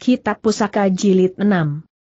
Kitab Pusaka Jilid 6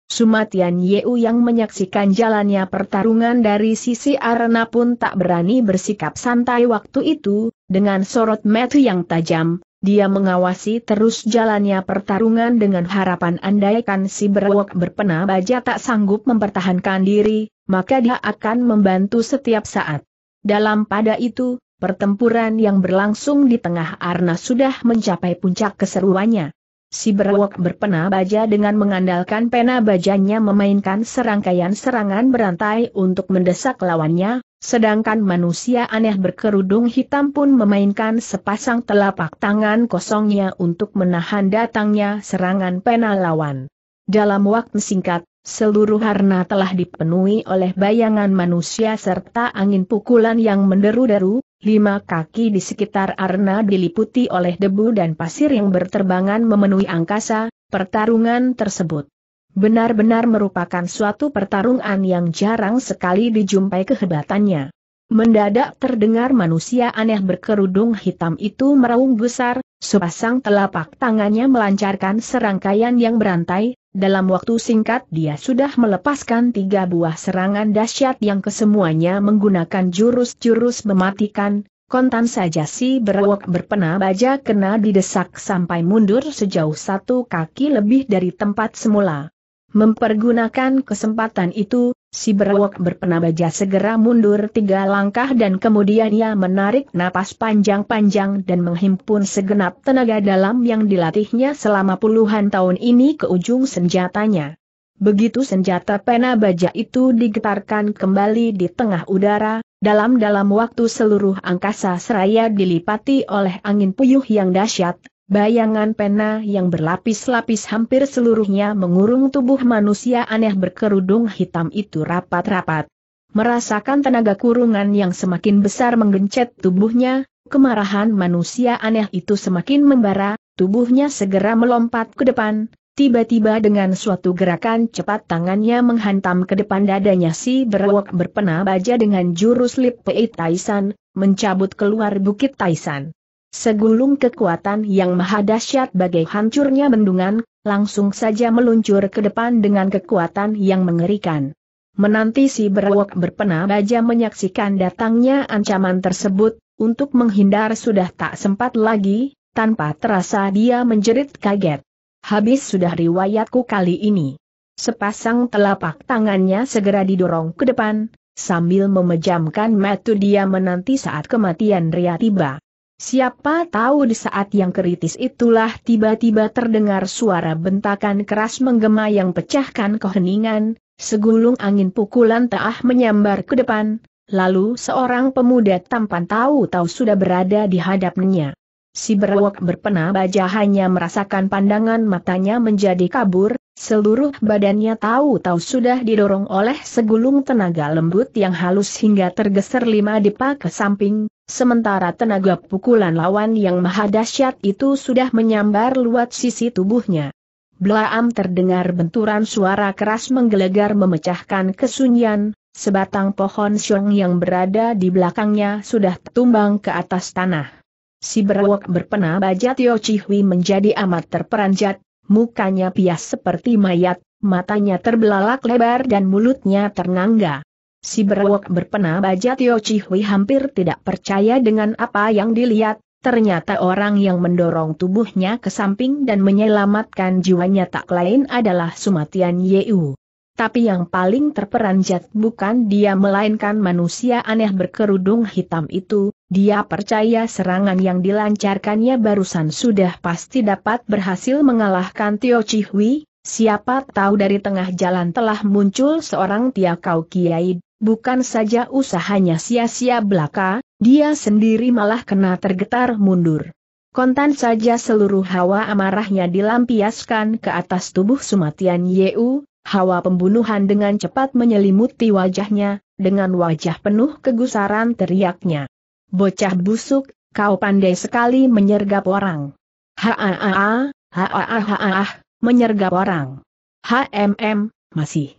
Sumatian Yeu yang menyaksikan jalannya pertarungan dari sisi arena pun tak berani bersikap santai waktu itu, dengan sorot mata yang tajam, dia mengawasi terus jalannya pertarungan dengan harapan andaikan si berwok berpena baja tak sanggup mempertahankan diri, maka dia akan membantu setiap saat. Dalam pada itu, pertempuran yang berlangsung di tengah arena sudah mencapai puncak keseruannya. Si berwok berpena baja dengan mengandalkan pena bajanya memainkan serangkaian serangan berantai untuk mendesak lawannya, sedangkan manusia aneh berkerudung hitam pun memainkan sepasang telapak tangan kosongnya untuk menahan datangnya serangan pena lawan. Dalam waktu singkat, Seluruh harna telah dipenuhi oleh bayangan manusia serta angin pukulan yang menderu-deru, lima kaki di sekitar arna diliputi oleh debu dan pasir yang berterbangan memenuhi angkasa, pertarungan tersebut. Benar-benar merupakan suatu pertarungan yang jarang sekali dijumpai kehebatannya. Mendadak terdengar manusia aneh berkerudung hitam itu meraung besar, sepasang telapak tangannya melancarkan serangkaian yang berantai, dalam waktu singkat dia sudah melepaskan tiga buah serangan dahsyat yang kesemuanya menggunakan jurus-jurus mematikan, kontan saja si berwok berpena baja kena didesak sampai mundur sejauh satu kaki lebih dari tempat semula. Mempergunakan kesempatan itu, si berwok berpenabaja segera mundur tiga langkah dan kemudian ia menarik napas panjang-panjang dan menghimpun segenap tenaga dalam yang dilatihnya selama puluhan tahun ini ke ujung senjatanya. Begitu senjata pena baja itu digetarkan kembali di tengah udara, dalam-dalam waktu seluruh angkasa seraya dilipati oleh angin puyuh yang dahsyat, Bayangan pena yang berlapis-lapis hampir seluruhnya mengurung tubuh manusia aneh berkerudung hitam itu rapat-rapat. Merasakan tenaga kurungan yang semakin besar menggencet tubuhnya, kemarahan manusia aneh itu semakin membara, tubuhnya segera melompat ke depan, tiba-tiba dengan suatu gerakan cepat tangannya menghantam ke depan dadanya si berwok berpena baja dengan jurus lip Pei Taisan, mencabut keluar bukit Taisan. Segulung kekuatan yang maha dahsyat bagai hancurnya bendungan, langsung saja meluncur ke depan dengan kekuatan yang mengerikan. Menanti si berwok berpena baja menyaksikan datangnya ancaman tersebut, untuk menghindar sudah tak sempat lagi, tanpa terasa dia menjerit kaget. Habis sudah riwayatku kali ini. Sepasang telapak tangannya segera didorong ke depan, sambil memejamkan metu dia menanti saat kematian Ria tiba. Siapa tahu di saat yang kritis itulah tiba-tiba terdengar suara bentakan keras menggema yang pecahkan keheningan, segulung angin pukulan taah menyambar ke depan, lalu seorang pemuda tampan tahu-tahu sudah berada di hadapnya. Si berwok berpena baja hanya merasakan pandangan matanya menjadi kabur, seluruh badannya tahu-tahu sudah didorong oleh segulung tenaga lembut yang halus hingga tergeser lima depa ke samping, Sementara tenaga pukulan lawan yang maha dahsyat itu sudah menyambar luat sisi tubuhnya. Blaam terdengar benturan suara keras menggelegar memecahkan kesunyian, sebatang pohon siung yang berada di belakangnya sudah tumbang ke atas tanah. Si berwok berpena baja Tio Chihui menjadi amat terperanjat, mukanya pias seperti mayat, matanya terbelalak lebar dan mulutnya ternangga. Si berwok berpena baja Tio Chihui hampir tidak percaya dengan apa yang dilihat, ternyata orang yang mendorong tubuhnya ke samping dan menyelamatkan jiwanya tak lain adalah Sumatian Yeu. Tapi yang paling terperanjat bukan dia melainkan manusia aneh berkerudung hitam itu, dia percaya serangan yang dilancarkannya barusan sudah pasti dapat berhasil mengalahkan Tio Chihui, Siapa tahu dari tengah jalan telah muncul seorang tiakau kiai, bukan saja usahanya sia-sia belaka, dia sendiri malah kena tergetar mundur. Kontan saja seluruh hawa amarahnya dilampiaskan ke atas tubuh Sumatian Yeu, hawa pembunuhan dengan cepat menyelimuti wajahnya, dengan wajah penuh kegusaran teriaknya. Bocah busuk, kau pandai sekali menyergap orang. Ha-ha-ha, ha menyergap orang. HMM, masih.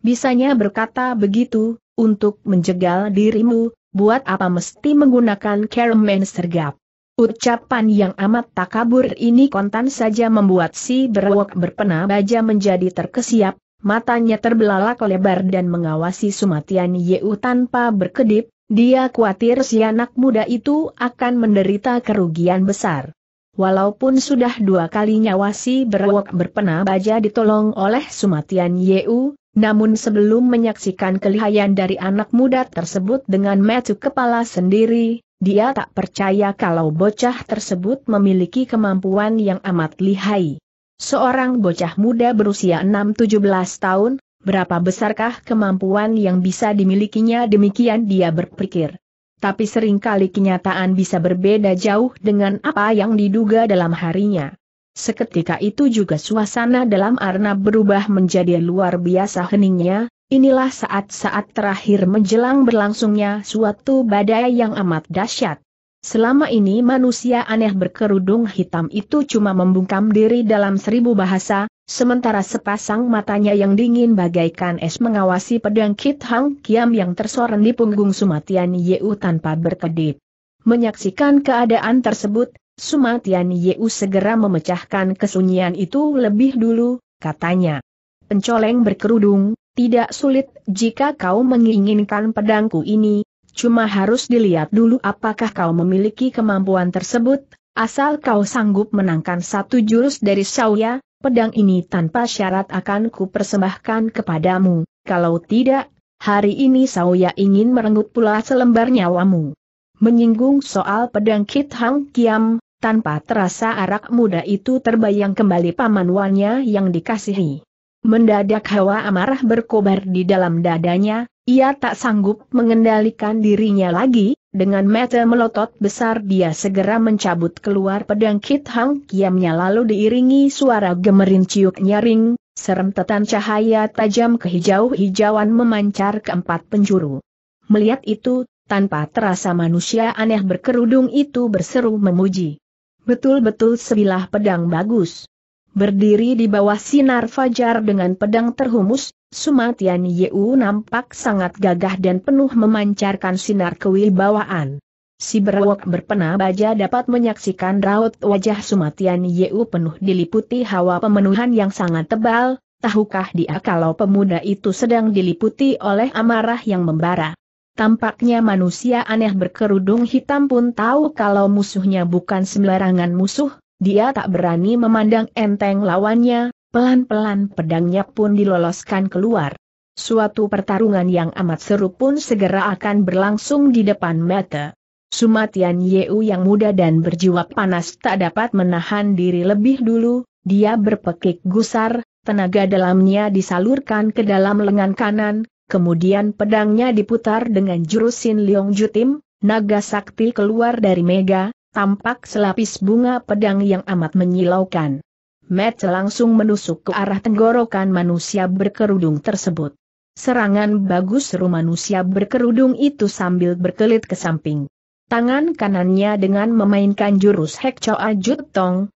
Bisanya berkata begitu, untuk menjegal dirimu, buat apa mesti menggunakan keremen sergap? Ucapan yang amat takabur ini kontan saja membuat si berwok berpena baja menjadi terkesiap, matanya terbelalak lebar dan mengawasi Sumatian Yeu tanpa berkedip, dia khawatir si anak muda itu akan menderita kerugian besar. Walaupun sudah dua kali nyawa si berwok berpena baja ditolong oleh Sumatian Yeu, namun sebelum menyaksikan kelihayan dari anak muda tersebut dengan metu kepala sendiri, dia tak percaya kalau bocah tersebut memiliki kemampuan yang amat lihai. Seorang bocah muda berusia 6-17 tahun, berapa besarkah kemampuan yang bisa dimilikinya demikian dia berpikir. Tapi seringkali kenyataan bisa berbeda jauh dengan apa yang diduga dalam harinya. Seketika itu juga suasana dalam arna berubah menjadi luar biasa heningnya, inilah saat-saat terakhir menjelang berlangsungnya suatu badai yang amat dahsyat. Selama ini manusia aneh berkerudung hitam itu cuma membungkam diri dalam seribu bahasa, sementara sepasang matanya yang dingin bagaikan es mengawasi pedang Kit Hang Kiam yang tersoreng di punggung Sumatian Yeu tanpa berkedip. Menyaksikan keadaan tersebut, Sumatian Yeu segera memecahkan kesunyian itu lebih dulu, katanya. Pencoleng berkerudung, tidak sulit jika kau menginginkan pedangku ini, cuma harus dilihat dulu apakah kau memiliki kemampuan tersebut, asal kau sanggup menangkan satu jurus dari Shaoya, pedang ini tanpa syarat akan kupersembahkan kepadamu, kalau tidak, hari ini Shaoya ingin merenggut pula selembar nyawamu. Menyinggung soal pedang Kit Hang Kiam, tanpa terasa arak muda itu terbayang kembali paman Wanya yang dikasihi. Mendadak hawa amarah berkobar di dalam dadanya, ia tak sanggup mengendalikan dirinya lagi, dengan mata melotot besar dia segera mencabut keluar pedang Kit Hang Kiamnya lalu diiringi suara gemerin ciuk nyaring, serentetan cahaya tajam kehijau-hijauan memancar keempat penjuru. Melihat itu, tanpa terasa manusia aneh berkerudung itu berseru memuji betul-betul sebilah pedang bagus. Berdiri di bawah sinar fajar dengan pedang terhumus, Sumatian Yeu nampak sangat gagah dan penuh memancarkan sinar kewibawaan. Si berwok berpena baja dapat menyaksikan raut wajah Sumatian Yeu penuh diliputi hawa pemenuhan yang sangat tebal, tahukah dia kalau pemuda itu sedang diliputi oleh amarah yang membara. Tampaknya manusia aneh berkerudung hitam pun tahu kalau musuhnya bukan sembarangan musuh, dia tak berani memandang enteng lawannya, pelan-pelan pedangnya pun diloloskan keluar. Suatu pertarungan yang amat seru pun segera akan berlangsung di depan mata. Sumatian Yeu yang muda dan berjiwa panas tak dapat menahan diri lebih dulu, dia berpekik gusar, tenaga dalamnya disalurkan ke dalam lengan kanan, kemudian pedangnya diputar dengan jurusin Liong Jutim, naga sakti keluar dari mega, tampak selapis bunga pedang yang amat menyilaukan. Matt langsung menusuk ke arah tenggorokan manusia berkerudung tersebut. Serangan bagus seru manusia berkerudung itu sambil berkelit ke samping. Tangan kanannya dengan memainkan jurus Hek Choa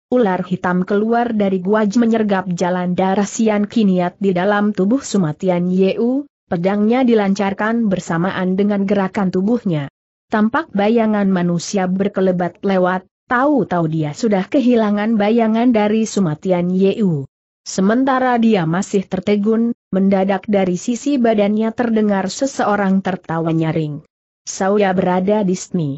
ular hitam keluar dari guaj menyergap jalan darah Sian Kiniat di dalam tubuh Sumatian Yeu, Pedangnya dilancarkan bersamaan dengan gerakan tubuhnya. Tampak bayangan manusia berkelebat lewat, tahu-tahu dia sudah kehilangan bayangan dari Sumatian Yeu. Sementara dia masih tertegun, mendadak dari sisi badannya terdengar seseorang tertawa nyaring. Saya berada di sini.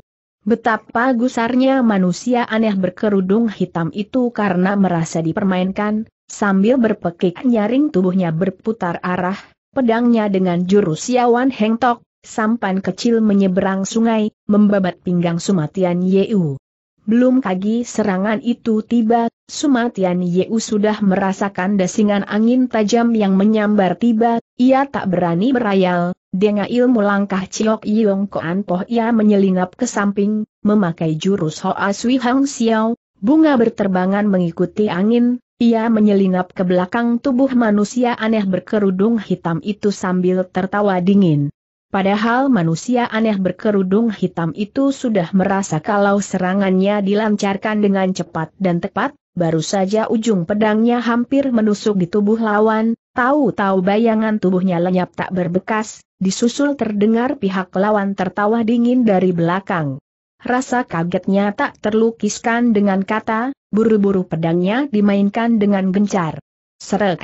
Betapa gusarnya manusia aneh berkerudung hitam itu karena merasa dipermainkan, sambil berpekik nyaring tubuhnya berputar arah, pedangnya dengan jurus Yawan Heng Tok, sampan kecil menyeberang sungai, membabat pinggang Sumatian Yeu. Belum kagi serangan itu tiba, Sumatian Yeu sudah merasakan desingan angin tajam yang menyambar tiba, ia tak berani berayal, dengan ilmu langkah Ciok Yong Koan Poh ia menyelinap ke samping, memakai jurus Hoa Sui Hang Xiao, bunga berterbangan mengikuti angin, ia menyelinap ke belakang tubuh manusia aneh berkerudung hitam itu sambil tertawa dingin. Padahal manusia aneh berkerudung hitam itu sudah merasa kalau serangannya dilancarkan dengan cepat dan tepat, baru saja ujung pedangnya hampir menusuk di tubuh lawan, tahu-tahu bayangan tubuhnya lenyap tak berbekas, disusul terdengar pihak lawan tertawa dingin dari belakang. Rasa kagetnya tak terlukiskan dengan kata, buru-buru pedangnya dimainkan dengan gencar. Seret,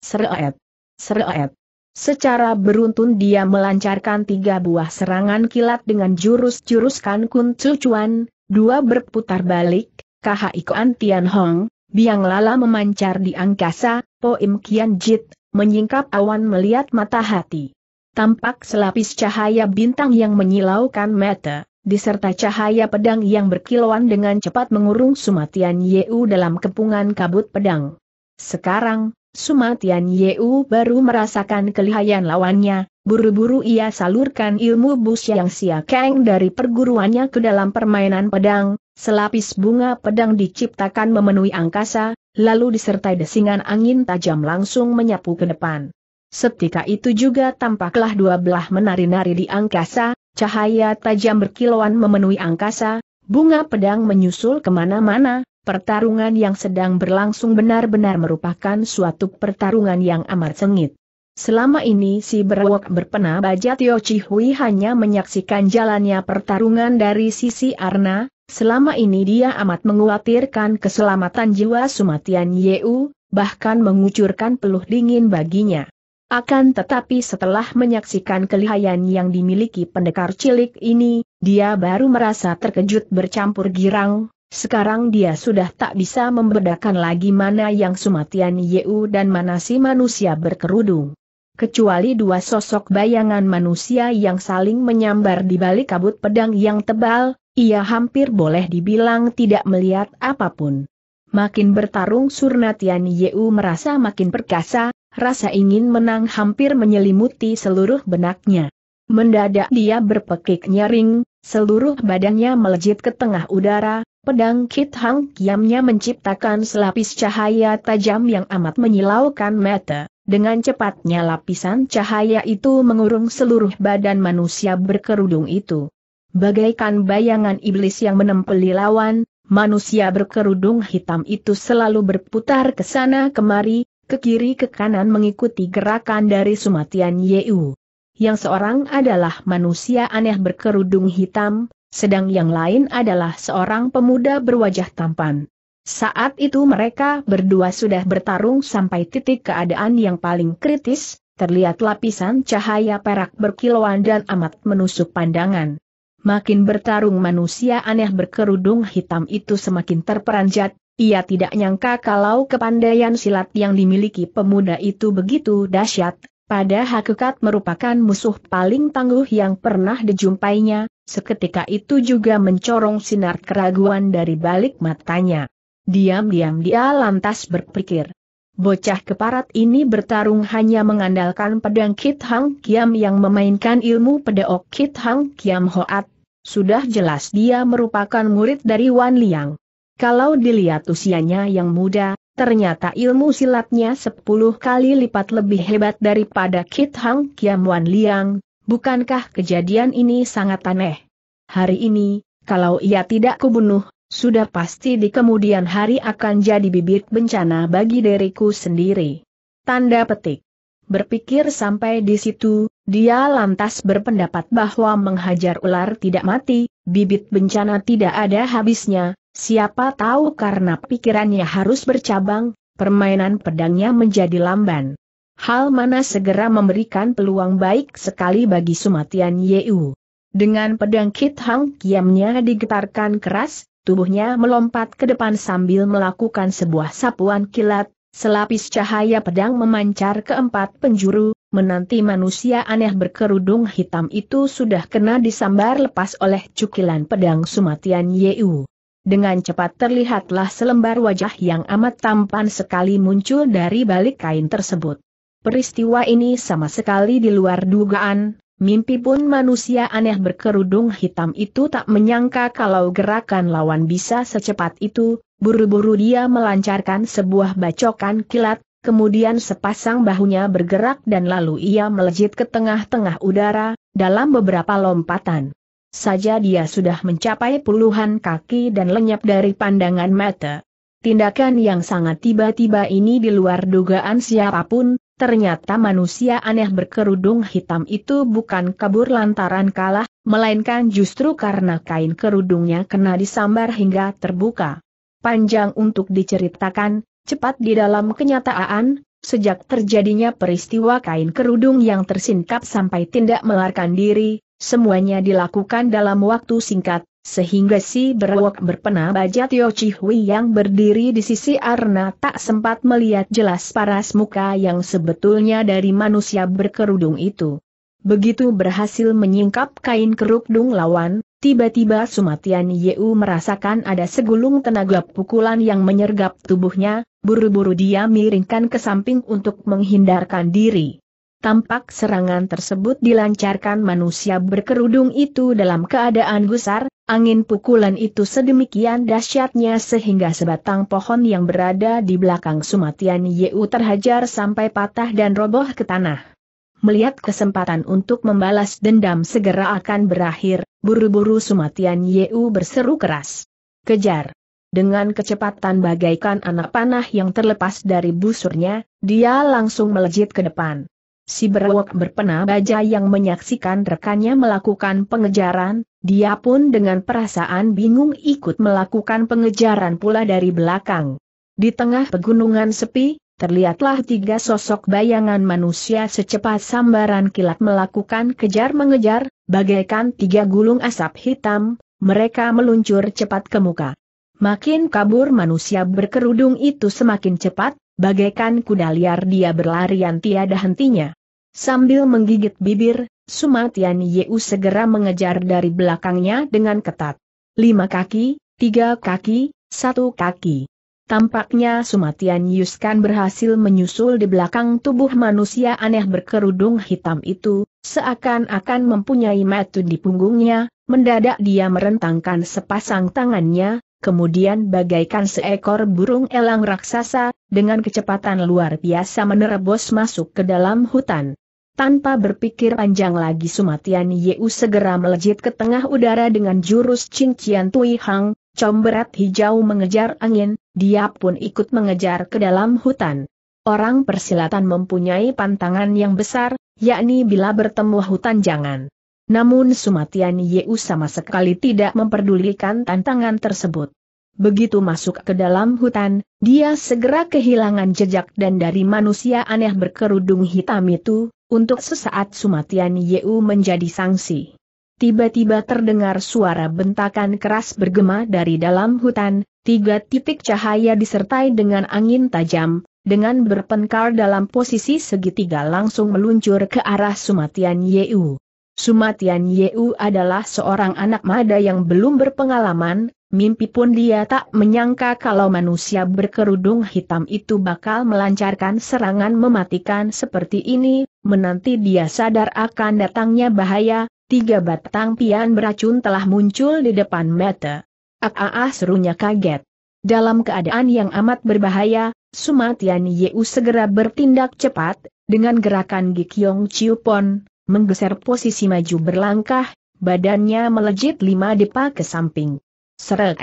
seret, seret. Secara beruntun dia melancarkan tiga buah serangan kilat dengan jurus-jurus kan kun cucuan, dua berputar balik, KHI Koan Tian Hong, biang lala memancar di angkasa, Poim Kian Jit, menyingkap awan melihat mata hati. Tampak selapis cahaya bintang yang menyilaukan mata diserta cahaya pedang yang berkilauan dengan cepat mengurung Sumatian Yeu dalam kepungan kabut pedang. Sekarang, Sumatian Yeu baru merasakan kelihayan lawannya, buru-buru ia salurkan ilmu bus yang siakeng dari perguruannya ke dalam permainan pedang, selapis bunga pedang diciptakan memenuhi angkasa, lalu disertai desingan angin tajam langsung menyapu ke depan. Setika itu juga tampaklah dua belah menari-nari di angkasa, Cahaya tajam berkilauan memenuhi angkasa, bunga pedang menyusul kemana-mana, pertarungan yang sedang berlangsung benar-benar merupakan suatu pertarungan yang amat sengit. Selama ini si berwok berpena baja Tio Chihui hanya menyaksikan jalannya pertarungan dari sisi Arna, selama ini dia amat menguatirkan keselamatan jiwa Sumatian Yeu, bahkan mengucurkan peluh dingin baginya. Akan tetapi setelah menyaksikan kelihayan yang dimiliki pendekar cilik ini, dia baru merasa terkejut bercampur girang, sekarang dia sudah tak bisa membedakan lagi mana yang Sumatian Yeu dan mana si manusia berkerudung. Kecuali dua sosok bayangan manusia yang saling menyambar di balik kabut pedang yang tebal, ia hampir boleh dibilang tidak melihat apapun. Makin bertarung Surnatian Yeu merasa makin perkasa, rasa ingin menang hampir menyelimuti seluruh benaknya. Mendadak dia berpekik nyaring, seluruh badannya melejit ke tengah udara, pedang Kit Hang Kiamnya menciptakan selapis cahaya tajam yang amat menyilaukan mata. Dengan cepatnya lapisan cahaya itu mengurung seluruh badan manusia berkerudung itu. Bagaikan bayangan iblis yang menempeli lawan, manusia berkerudung hitam itu selalu berputar ke sana kemari, ke kiri ke kanan mengikuti gerakan dari Sumatian Yeu. Yang seorang adalah manusia aneh berkerudung hitam, sedang yang lain adalah seorang pemuda berwajah tampan. Saat itu mereka berdua sudah bertarung sampai titik keadaan yang paling kritis, terlihat lapisan cahaya perak berkilauan dan amat menusuk pandangan makin bertarung manusia aneh berkerudung hitam itu semakin terperanjat, ia tidak nyangka kalau kepandaian silat yang dimiliki pemuda itu begitu dahsyat, pada hakikat merupakan musuh paling tangguh yang pernah dijumpainya, seketika itu juga mencorong sinar keraguan dari balik matanya. Diam-diam dia lantas berpikir. Bocah keparat ini bertarung hanya mengandalkan pedang Kit Hang Kiam yang memainkan ilmu pedok Kit Hang Kiam Hoat, sudah jelas dia merupakan murid dari Wan Liang. Kalau dilihat usianya yang muda, ternyata ilmu silatnya sepuluh kali lipat lebih hebat daripada Kit Hang Kiam Wan Liang, bukankah kejadian ini sangat aneh? Hari ini, kalau ia tidak kubunuh, sudah pasti di kemudian hari akan jadi bibit bencana bagi diriku sendiri. Tanda petik. Berpikir sampai di situ, dia lantas berpendapat bahwa menghajar ular tidak mati, bibit bencana tidak ada habisnya, siapa tahu karena pikirannya harus bercabang, permainan pedangnya menjadi lamban. Hal mana segera memberikan peluang baik sekali bagi Sumatian Yeu. Dengan pedang Kit Hang Kiamnya digetarkan keras, tubuhnya melompat ke depan sambil melakukan sebuah sapuan kilat, Selapis cahaya pedang memancar ke empat penjuru, menanti manusia aneh berkerudung hitam itu sudah kena disambar lepas oleh cukilan pedang Sumatian Yeu. Dengan cepat terlihatlah selembar wajah yang amat tampan sekali muncul dari balik kain tersebut. Peristiwa ini sama sekali di luar dugaan, mimpi pun manusia aneh berkerudung hitam itu tak menyangka kalau gerakan lawan bisa secepat itu, buru-buru dia melancarkan sebuah bacokan kilat, kemudian sepasang bahunya bergerak dan lalu ia melejit ke tengah-tengah udara, dalam beberapa lompatan. Saja dia sudah mencapai puluhan kaki dan lenyap dari pandangan mata. Tindakan yang sangat tiba-tiba ini di luar dugaan siapapun, ternyata manusia aneh berkerudung hitam itu bukan kabur lantaran kalah, melainkan justru karena kain kerudungnya kena disambar hingga terbuka panjang untuk diceritakan, cepat di dalam kenyataan, sejak terjadinya peristiwa kain kerudung yang tersingkap sampai tindak melarkan diri, semuanya dilakukan dalam waktu singkat, sehingga si berwok berpena baja Tio Chihui yang berdiri di sisi Arna tak sempat melihat jelas paras muka yang sebetulnya dari manusia berkerudung itu. Begitu berhasil menyingkap kain keruk Dung lawan, tiba-tiba Sumatian Yeu merasakan ada segulung tenaga pukulan yang menyergap tubuhnya, buru-buru dia miringkan ke samping untuk menghindarkan diri. Tampak serangan tersebut dilancarkan manusia berkerudung itu dalam keadaan gusar, angin pukulan itu sedemikian dahsyatnya sehingga sebatang pohon yang berada di belakang Sumatian Yeu terhajar sampai patah dan roboh ke tanah melihat kesempatan untuk membalas dendam segera akan berakhir, buru-buru Sumatian Yeu berseru keras. Kejar! Dengan kecepatan bagaikan anak panah yang terlepas dari busurnya, dia langsung melejit ke depan. Si berwok berpena baja yang menyaksikan rekannya melakukan pengejaran, dia pun dengan perasaan bingung ikut melakukan pengejaran pula dari belakang. Di tengah pegunungan sepi, terlihatlah tiga sosok bayangan manusia secepat sambaran kilat melakukan kejar-mengejar, bagaikan tiga gulung asap hitam, mereka meluncur cepat ke muka. Makin kabur manusia berkerudung itu semakin cepat, bagaikan kuda liar dia berlarian tiada hentinya. Sambil menggigit bibir, Sumatian Yeu segera mengejar dari belakangnya dengan ketat. Lima kaki, tiga kaki, satu kaki. Tampaknya Sumatian Yuskan berhasil menyusul di belakang tubuh manusia aneh berkerudung hitam itu, seakan-akan mempunyai metu di punggungnya, mendadak dia merentangkan sepasang tangannya, kemudian bagaikan seekor burung elang raksasa, dengan kecepatan luar biasa menerobos masuk ke dalam hutan. Tanpa berpikir panjang lagi Sumatian YU segera melejit ke tengah udara dengan jurus Cincian Tui Hang, comberat hijau mengejar angin, dia pun ikut mengejar ke dalam hutan. Orang persilatan mempunyai pantangan yang besar, yakni bila bertemu hutan jangan. Namun Sumatian Yeu sama sekali tidak memperdulikan tantangan tersebut. Begitu masuk ke dalam hutan, dia segera kehilangan jejak dan dari manusia aneh berkerudung hitam itu, untuk sesaat Sumatian Yeu menjadi sangsi tiba-tiba terdengar suara bentakan keras bergema dari dalam hutan, tiga titik cahaya disertai dengan angin tajam, dengan berpencar dalam posisi segitiga langsung meluncur ke arah Sumatian Yeu. Sumatian Yeu adalah seorang anak mada yang belum berpengalaman, mimpi pun dia tak menyangka kalau manusia berkerudung hitam itu bakal melancarkan serangan mematikan seperti ini, menanti dia sadar akan datangnya bahaya, Tiga batang pian beracun telah muncul di depan mata. Ah, ah, ah, serunya kaget. Dalam keadaan yang amat berbahaya, Sumatian Yeu segera bertindak cepat, dengan gerakan Gikyong Chiupon, menggeser posisi maju berlangkah, badannya melejit lima depa ke samping. Seret,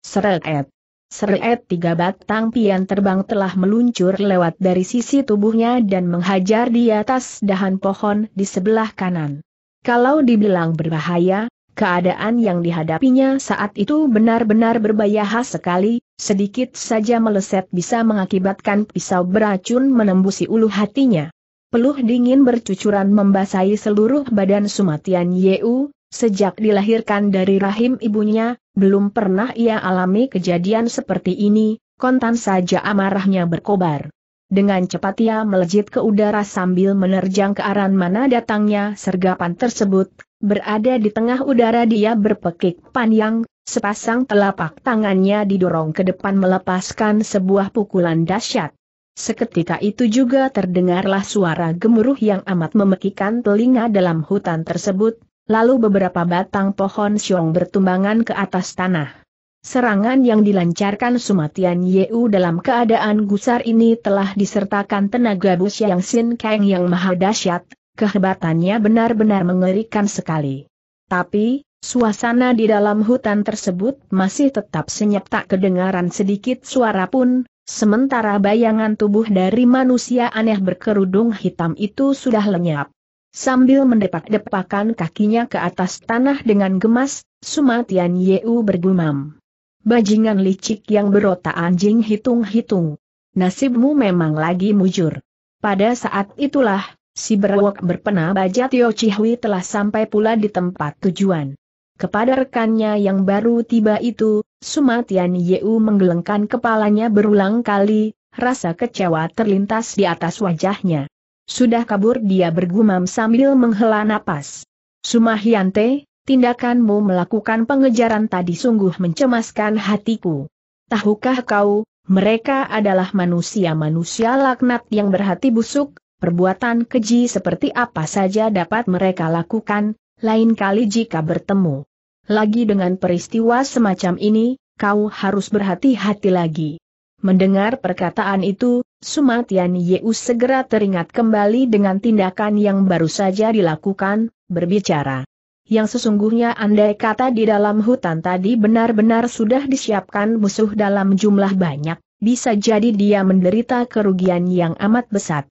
seret, seret tiga batang pian terbang telah meluncur lewat dari sisi tubuhnya dan menghajar di atas dahan pohon di sebelah kanan. Kalau dibilang berbahaya, keadaan yang dihadapinya saat itu benar-benar berbahaya sekali, sedikit saja meleset bisa mengakibatkan pisau beracun menembusi ulu hatinya. Peluh dingin bercucuran membasahi seluruh badan Sumatian Yeu, sejak dilahirkan dari rahim ibunya, belum pernah ia alami kejadian seperti ini, kontan saja amarahnya berkobar. Dengan cepat ia melejit ke udara sambil menerjang ke arah mana datangnya sergapan tersebut. Berada di tengah udara dia berpekik panjang, sepasang telapak tangannya didorong ke depan melepaskan sebuah pukulan dahsyat. Seketika itu juga terdengarlah suara gemuruh yang amat memekikan telinga dalam hutan tersebut, lalu beberapa batang pohon siong bertumbangan ke atas tanah. Serangan yang dilancarkan Sumatian Yeu dalam keadaan gusar ini telah disertakan tenaga bus yang Sin Kang yang maha dahsyat, kehebatannya benar-benar mengerikan sekali. Tapi, suasana di dalam hutan tersebut masih tetap senyap tak kedengaran sedikit suara pun, sementara bayangan tubuh dari manusia aneh berkerudung hitam itu sudah lenyap. Sambil mendepak-depakan kakinya ke atas tanah dengan gemas, Sumatian Yeu bergumam. Bajingan licik yang berotak anjing hitung-hitung. Nasibmu memang lagi mujur. Pada saat itulah, si berwok berpena baja Tio Chihui telah sampai pula di tempat tujuan. Kepada rekannya yang baru tiba itu, Sumatian Yeu menggelengkan kepalanya berulang kali, rasa kecewa terlintas di atas wajahnya. Sudah kabur dia bergumam sambil menghela napas. Sumahyante, tindakanmu melakukan pengejaran tadi sungguh mencemaskan hatiku. Tahukah kau, mereka adalah manusia-manusia laknat yang berhati busuk, perbuatan keji seperti apa saja dapat mereka lakukan, lain kali jika bertemu. Lagi dengan peristiwa semacam ini, kau harus berhati-hati lagi. Mendengar perkataan itu, Sumatian Yeus segera teringat kembali dengan tindakan yang baru saja dilakukan, berbicara yang sesungguhnya andai kata di dalam hutan tadi benar-benar sudah disiapkan musuh dalam jumlah banyak, bisa jadi dia menderita kerugian yang amat besar.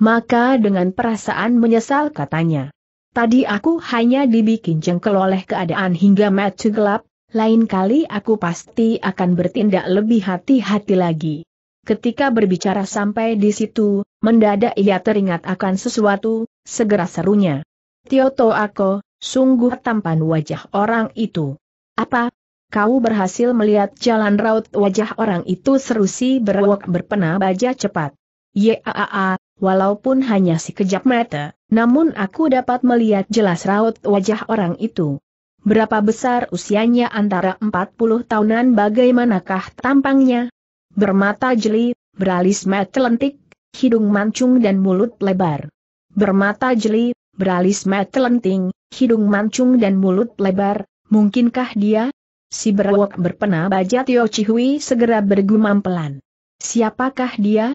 Maka dengan perasaan menyesal katanya. Tadi aku hanya dibikin jengkel oleh keadaan hingga mati gelap, lain kali aku pasti akan bertindak lebih hati-hati lagi. Ketika berbicara sampai di situ, mendadak ia teringat akan sesuatu, segera serunya. Tioto Ako, Sungguh tampan wajah orang itu. Apa? Kau berhasil melihat jalan raut wajah orang itu Serusi si berwok berpena baja cepat. Yaa, walaupun hanya sekejap mata, namun aku dapat melihat jelas raut wajah orang itu. Berapa besar usianya antara 40 tahunan bagaimanakah tampangnya? Bermata jeli, beralis mata lentik, hidung mancung dan mulut lebar. Bermata jeli, beralis mata lenting, hidung mancung dan mulut lebar, mungkinkah dia? Si berwok berpena baja Tio Cihui segera bergumam pelan. Siapakah dia?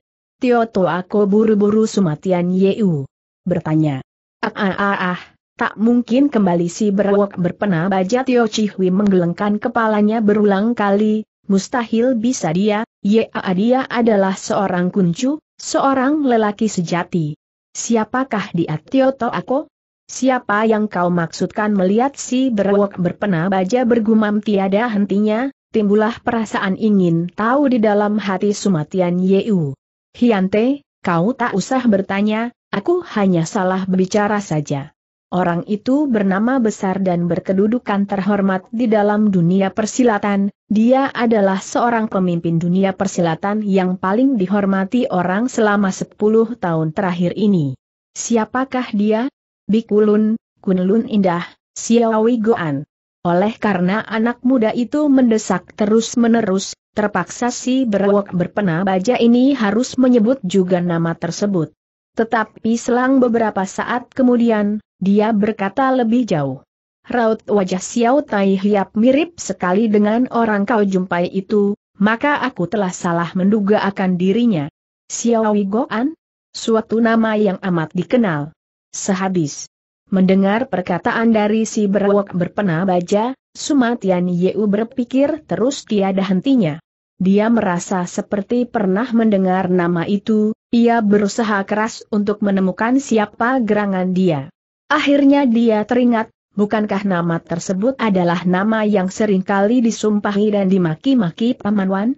Tio To aku buru-buru Sumatian Yeu. Bertanya. Ah ah ah ah, tak mungkin kembali si berwok berpena baja Tio Cihui menggelengkan kepalanya berulang kali, mustahil bisa dia, ya dia adalah seorang kuncu, seorang lelaki sejati. Siapakah dia Tio To aku? Siapa yang kau maksudkan melihat si berwok berpena baja bergumam tiada hentinya, timbullah perasaan ingin tahu di dalam hati Sumatian Yeu. Hiante, kau tak usah bertanya, aku hanya salah berbicara saja. Orang itu bernama besar dan berkedudukan terhormat di dalam dunia persilatan, dia adalah seorang pemimpin dunia persilatan yang paling dihormati orang selama 10 tahun terakhir ini. Siapakah dia? Bikulun, Kunlun Indah, Siawi Goan. Oleh karena anak muda itu mendesak terus-menerus, terpaksa si berwok berpena baja ini harus menyebut juga nama tersebut. Tetapi selang beberapa saat kemudian, dia berkata lebih jauh. Raut wajah Xiao Tai Hiap mirip sekali dengan orang kau jumpai itu, maka aku telah salah menduga akan dirinya. Xiao Wigoan? Suatu nama yang amat dikenal. Sehabis mendengar perkataan dari si berwok berpena baja, Sumatian Yeu berpikir terus tiada hentinya. Dia merasa seperti pernah mendengar nama itu, ia berusaha keras untuk menemukan siapa gerangan dia. Akhirnya dia teringat, bukankah nama tersebut adalah nama yang seringkali disumpahi dan dimaki-maki Paman Wan?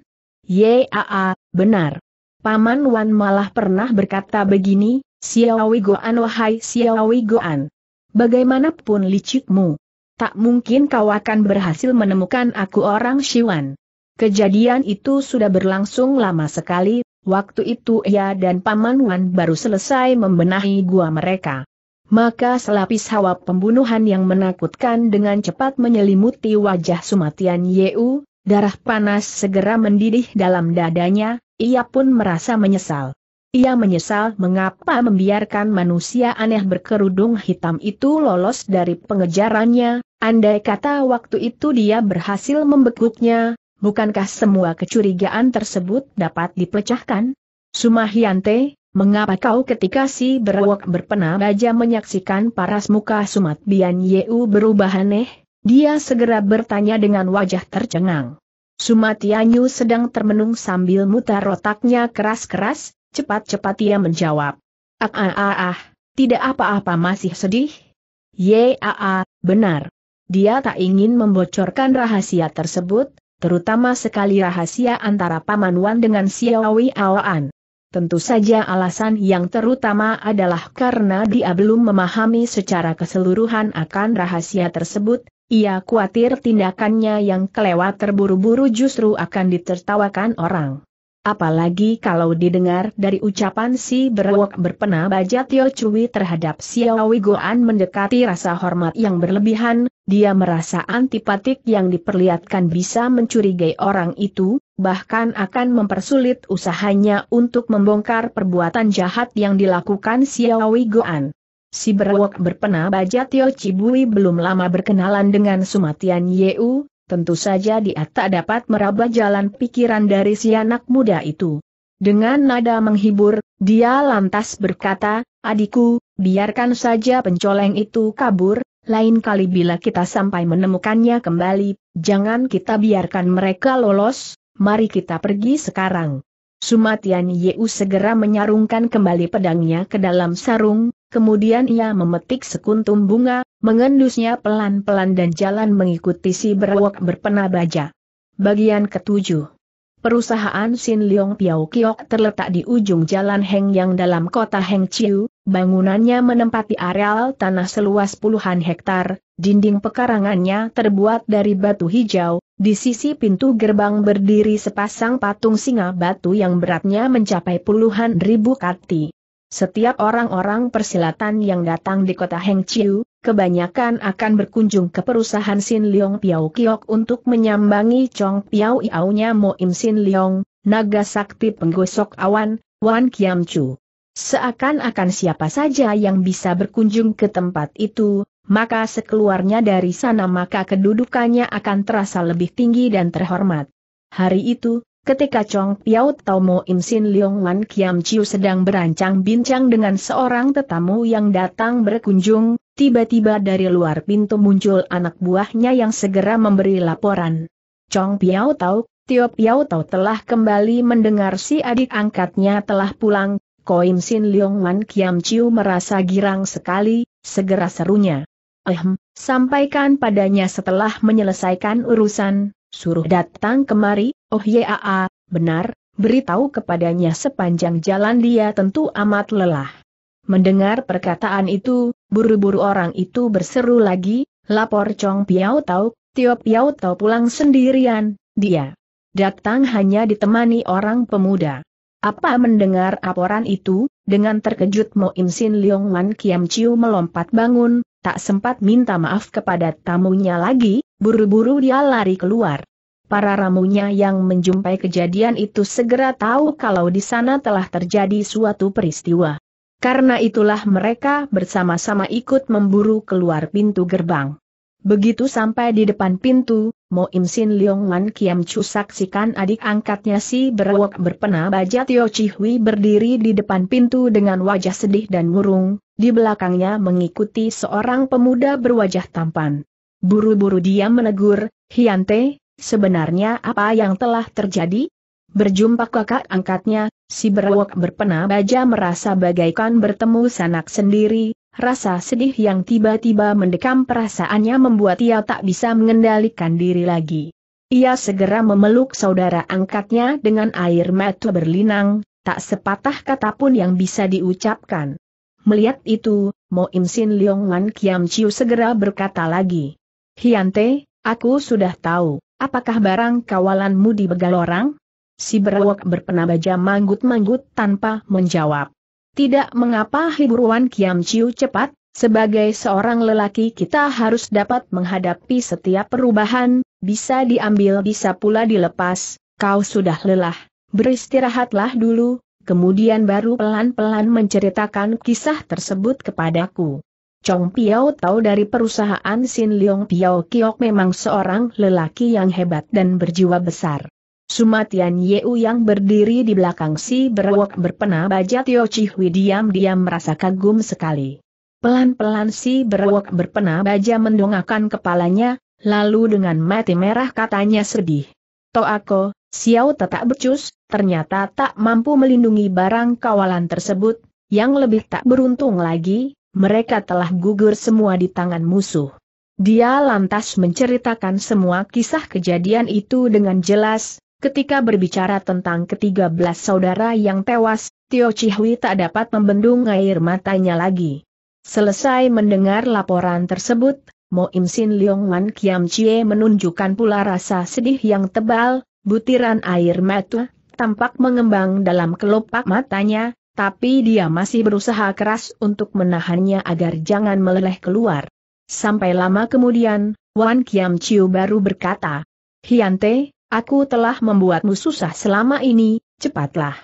Yaa, benar. Paman Wan malah pernah berkata begini, Xiaowi Goan wahai Xiaowi Goan. Bagaimanapun licikmu. Tak mungkin kau akan berhasil menemukan aku orang Siwan. Kejadian itu sudah berlangsung lama sekali, waktu itu ia dan Paman Wan baru selesai membenahi gua mereka. Maka selapis hawa pembunuhan yang menakutkan dengan cepat menyelimuti wajah Sumatian Yeu, darah panas segera mendidih dalam dadanya, ia pun merasa menyesal. Ia menyesal mengapa membiarkan manusia aneh berkerudung hitam itu lolos dari pengejarannya, andai kata waktu itu dia berhasil membekuknya, bukankah semua kecurigaan tersebut dapat dipecahkan? Sumahyante, mengapa kau ketika si berwok berpena baja menyaksikan paras muka Sumat Bian Yeu berubah aneh? Dia segera bertanya dengan wajah tercengang. Sumatianyu sedang termenung sambil mutar otaknya keras-keras, Cepat-cepat ia menjawab. Ah ah ah, ah tidak apa-apa masih sedih? Ya ah, benar. Dia tak ingin membocorkan rahasia tersebut, terutama sekali rahasia antara Paman Wan dengan Siawi Awan. Tentu saja alasan yang terutama adalah karena dia belum memahami secara keseluruhan akan rahasia tersebut, ia khawatir tindakannya yang kelewat terburu-buru justru akan ditertawakan orang. Apalagi kalau didengar dari ucapan si berwok berpena baja Tio Cui terhadap Xiaowi Goan mendekati rasa hormat yang berlebihan, dia merasa antipatik yang diperlihatkan bisa mencurigai orang itu, bahkan akan mempersulit usahanya untuk membongkar perbuatan jahat yang dilakukan Xiaowi Goan. Si berwok berpena baja Tio Cibui belum lama berkenalan dengan Sumatian Yeu, Tentu saja dia tak dapat meraba jalan pikiran dari si anak muda itu. Dengan nada menghibur, dia lantas berkata, adikku, biarkan saja pencoleng itu kabur, lain kali bila kita sampai menemukannya kembali, jangan kita biarkan mereka lolos, mari kita pergi sekarang. Sumatian Yeu segera menyarungkan kembali pedangnya ke dalam sarung, kemudian ia memetik sekuntum bunga, mengendusnya pelan-pelan dan jalan mengikuti si berwok berpena baja. Bagian ketujuh Perusahaan Sin Leong Piao Kiok terletak di ujung jalan Heng yang dalam kota Heng Chiu, bangunannya menempati areal tanah seluas puluhan hektar, dinding pekarangannya terbuat dari batu hijau, di sisi pintu gerbang berdiri sepasang patung singa batu yang beratnya mencapai puluhan ribu kati. Setiap orang-orang persilatan yang datang di kota Hengqiu, kebanyakan akan berkunjung ke perusahaan Sin Leong Piao Kiok untuk menyambangi Chong Piao Iaunya Mo Im Sin Leong, naga sakti penggosok awan, Wan Kiam Chu. Seakan-akan siapa saja yang bisa berkunjung ke tempat itu, maka sekeluarnya dari sana maka kedudukannya akan terasa lebih tinggi dan terhormat. Hari itu, Ketika Chong Piao Tau Mo Im Sin Leong Wan Kiam Chiu sedang berancang bincang dengan seorang tetamu yang datang berkunjung, tiba-tiba dari luar pintu muncul anak buahnya yang segera memberi laporan. Chong Piao Tau, Tio Piao Tau telah kembali mendengar si adik angkatnya telah pulang, Ko Im Sin Leong Wan Kiam Chiu merasa girang sekali, segera serunya. Ehm, sampaikan padanya setelah menyelesaikan urusan, suruh datang kemari, oh yaa, ah, ah. benar, beritahu kepadanya sepanjang jalan dia tentu amat lelah. Mendengar perkataan itu, buru-buru orang itu berseru lagi, lapor Chong Piao Tau, Tio Piao Tau pulang sendirian, dia datang hanya ditemani orang pemuda. Apa mendengar laporan itu, dengan terkejut Mo Im Sin Leong Wan Kiam Chiu melompat bangun, tak sempat minta maaf kepada tamunya lagi, buru-buru dia lari keluar. Para ramunya yang menjumpai kejadian itu segera tahu kalau di sana telah terjadi suatu peristiwa. Karena itulah mereka bersama-sama ikut memburu keluar pintu gerbang. Begitu sampai di depan pintu, Mo Im Sin Leong Wan Kiam Chu saksikan adik angkatnya si berwok berpena baja Tio Chi Hui berdiri di depan pintu dengan wajah sedih dan murung, di belakangnya mengikuti seorang pemuda berwajah tampan. Buru-buru dia menegur, Hiante, sebenarnya apa yang telah terjadi? Berjumpa kakak angkatnya, si berwok berpena baja merasa bagaikan bertemu sanak sendiri, Rasa sedih yang tiba-tiba mendekam perasaannya membuat ia tak bisa mengendalikan diri lagi. Ia segera memeluk saudara angkatnya dengan air mata berlinang, tak sepatah kata pun yang bisa diucapkan. Melihat itu, Mo Im Sin Leong Wan Kiam Chiu segera berkata lagi. Hiante, aku sudah tahu, apakah barang kawalanmu di begal orang? Si berawak berpenabaja manggut-manggut tanpa menjawab. Tidak mengapa hiburuan Kiam Chiu cepat, sebagai seorang lelaki kita harus dapat menghadapi setiap perubahan, bisa diambil bisa pula dilepas, kau sudah lelah, beristirahatlah dulu, kemudian baru pelan-pelan menceritakan kisah tersebut kepadaku. Chong Piao tahu dari perusahaan Sin Leong Piao Kiok memang seorang lelaki yang hebat dan berjiwa besar. Sumatian Yeu yang berdiri di belakang si berwok berpena baja Tio Chihui diam-diam merasa kagum sekali. Pelan-pelan si berwok berpena baja mendongakkan kepalanya, lalu dengan mati merah katanya sedih. Toako, Xiao tetap becus, ternyata tak mampu melindungi barang kawalan tersebut, yang lebih tak beruntung lagi, mereka telah gugur semua di tangan musuh. Dia lantas menceritakan semua kisah kejadian itu dengan jelas, Ketika berbicara tentang ketiga belas saudara yang tewas, Tio Chihui tak dapat membendung air matanya lagi. Selesai mendengar laporan tersebut, Mo Im Sin Leong Wan Kiam Chie menunjukkan pula rasa sedih yang tebal, butiran air mata tampak mengembang dalam kelopak matanya, tapi dia masih berusaha keras untuk menahannya agar jangan meleleh keluar. Sampai lama kemudian, Wan Kiam Chiu baru berkata, Hyante, Aku telah membuatmu susah selama ini, cepatlah.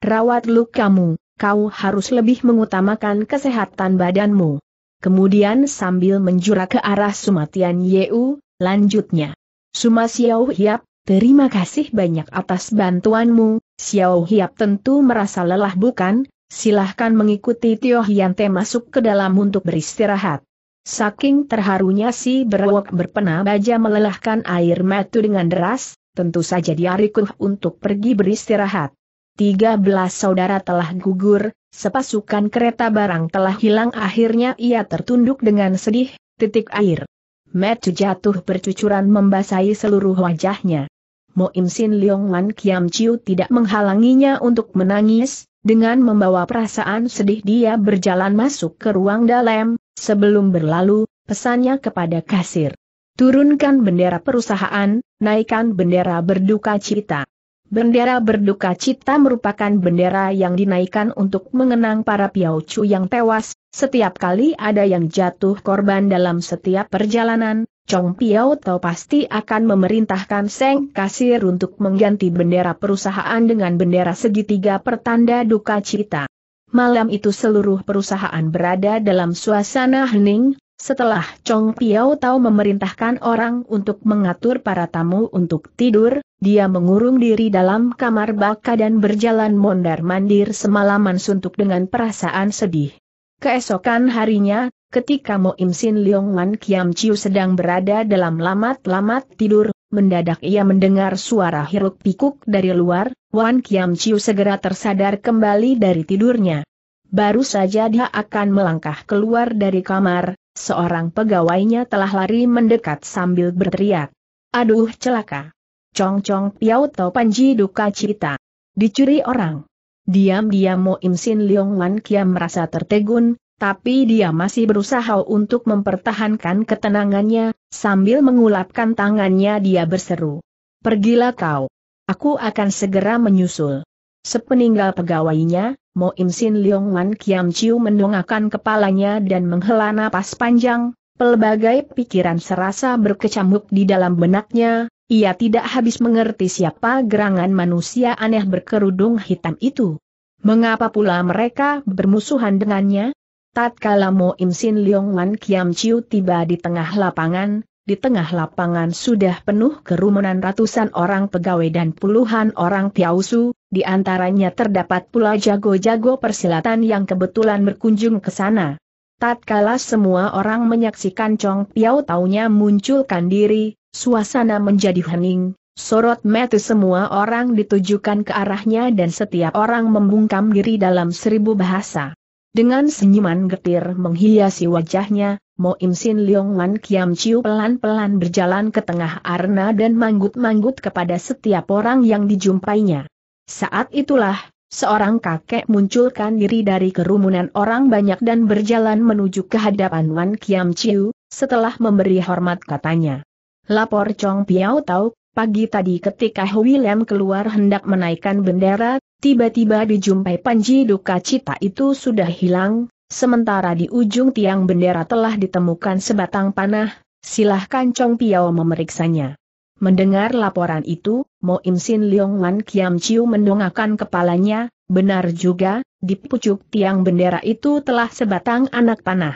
Rawat lukamu, kau harus lebih mengutamakan kesehatan badanmu. Kemudian sambil menjura ke arah Sumatian Yeu, lanjutnya. Suma Xiao Hiap, terima kasih banyak atas bantuanmu, Xiao Hiap tentu merasa lelah bukan? Silahkan mengikuti Tio Hiante masuk ke dalam untuk beristirahat. Saking terharunya si berwok berpena baja melelahkan air mata dengan deras, tentu saja dia rikuh untuk pergi beristirahat. Tiga belas saudara telah gugur, sepasukan kereta barang telah hilang akhirnya ia tertunduk dengan sedih, titik air. Metu jatuh bercucuran membasahi seluruh wajahnya. Moim Sin Leong Wan Kiam Chiu tidak menghalanginya untuk menangis, dengan membawa perasaan sedih dia berjalan masuk ke ruang dalam, sebelum berlalu, pesannya kepada kasir. Turunkan bendera perusahaan, naikkan bendera berduka cita. Bendera berduka cita merupakan bendera yang dinaikkan untuk mengenang para piaucu yang tewas, setiap kali ada yang jatuh korban dalam setiap perjalanan, Chong Piao Tau pasti akan memerintahkan Seng Kasir untuk mengganti bendera perusahaan dengan bendera segitiga pertanda duka cita. Malam itu seluruh perusahaan berada dalam suasana hening, setelah Chong Piao Tao memerintahkan orang untuk mengatur para tamu untuk tidur, dia mengurung diri dalam kamar baka dan berjalan mondar-mandir semalaman suntuk dengan perasaan sedih. Keesokan harinya, ketika Mo Im Sin Leong Wan Kiam Chiu sedang berada dalam lamat-lamat tidur, mendadak ia mendengar suara hiruk pikuk dari luar, Wan Kiam Chiu segera tersadar kembali dari tidurnya. Baru saja dia akan melangkah keluar dari kamar, seorang pegawainya telah lari mendekat sambil berteriak. Aduh celaka! Cong Cong Piao Tau Panji Duka Cita. Dicuri orang. Diam-diam Mo Im Sin Leong Wan Kiam merasa tertegun, tapi dia masih berusaha untuk mempertahankan ketenangannya, sambil mengulapkan tangannya dia berseru. Pergilah kau. Aku akan segera menyusul. Sepeninggal pegawainya, Mo Im Sin Leong Wan Kiam Chiu mendongakkan kepalanya dan menghela napas panjang, pelbagai pikiran serasa berkecamuk di dalam benaknya, ia tidak habis mengerti siapa gerangan manusia aneh berkerudung hitam itu. Mengapa pula mereka bermusuhan dengannya? Tatkala Mo Im Sin Leong Wan Kiam Chiu tiba di tengah lapangan, di tengah lapangan sudah penuh kerumunan ratusan orang pegawai dan puluhan orang piausu, di antaranya terdapat pula jago-jago persilatan yang kebetulan berkunjung ke sana. Tatkala semua orang menyaksikan Chong Piao taunya munculkan diri, suasana menjadi hening, sorot mata semua orang ditujukan ke arahnya dan setiap orang membungkam diri dalam seribu bahasa. Dengan senyuman getir menghiasi wajahnya, Mo Im Sin Leong Wan Kiam Chiu pelan-pelan berjalan ke tengah arena dan manggut-manggut kepada setiap orang yang dijumpainya. Saat itulah, seorang kakek munculkan diri dari kerumunan orang banyak dan berjalan menuju ke hadapan Wan Kiam Chiu, setelah memberi hormat katanya. Lapor Chong Piao Tau, pagi tadi ketika William keluar hendak menaikkan bendera, tiba-tiba dijumpai Panji Duka Cita itu sudah hilang, sementara di ujung tiang bendera telah ditemukan sebatang panah, silahkan Chong Piao memeriksanya. Mendengar laporan itu, Mo Im Sin Leong Wan Kiam Chiu mendongakkan kepalanya, benar juga, di pucuk tiang bendera itu telah sebatang anak panah.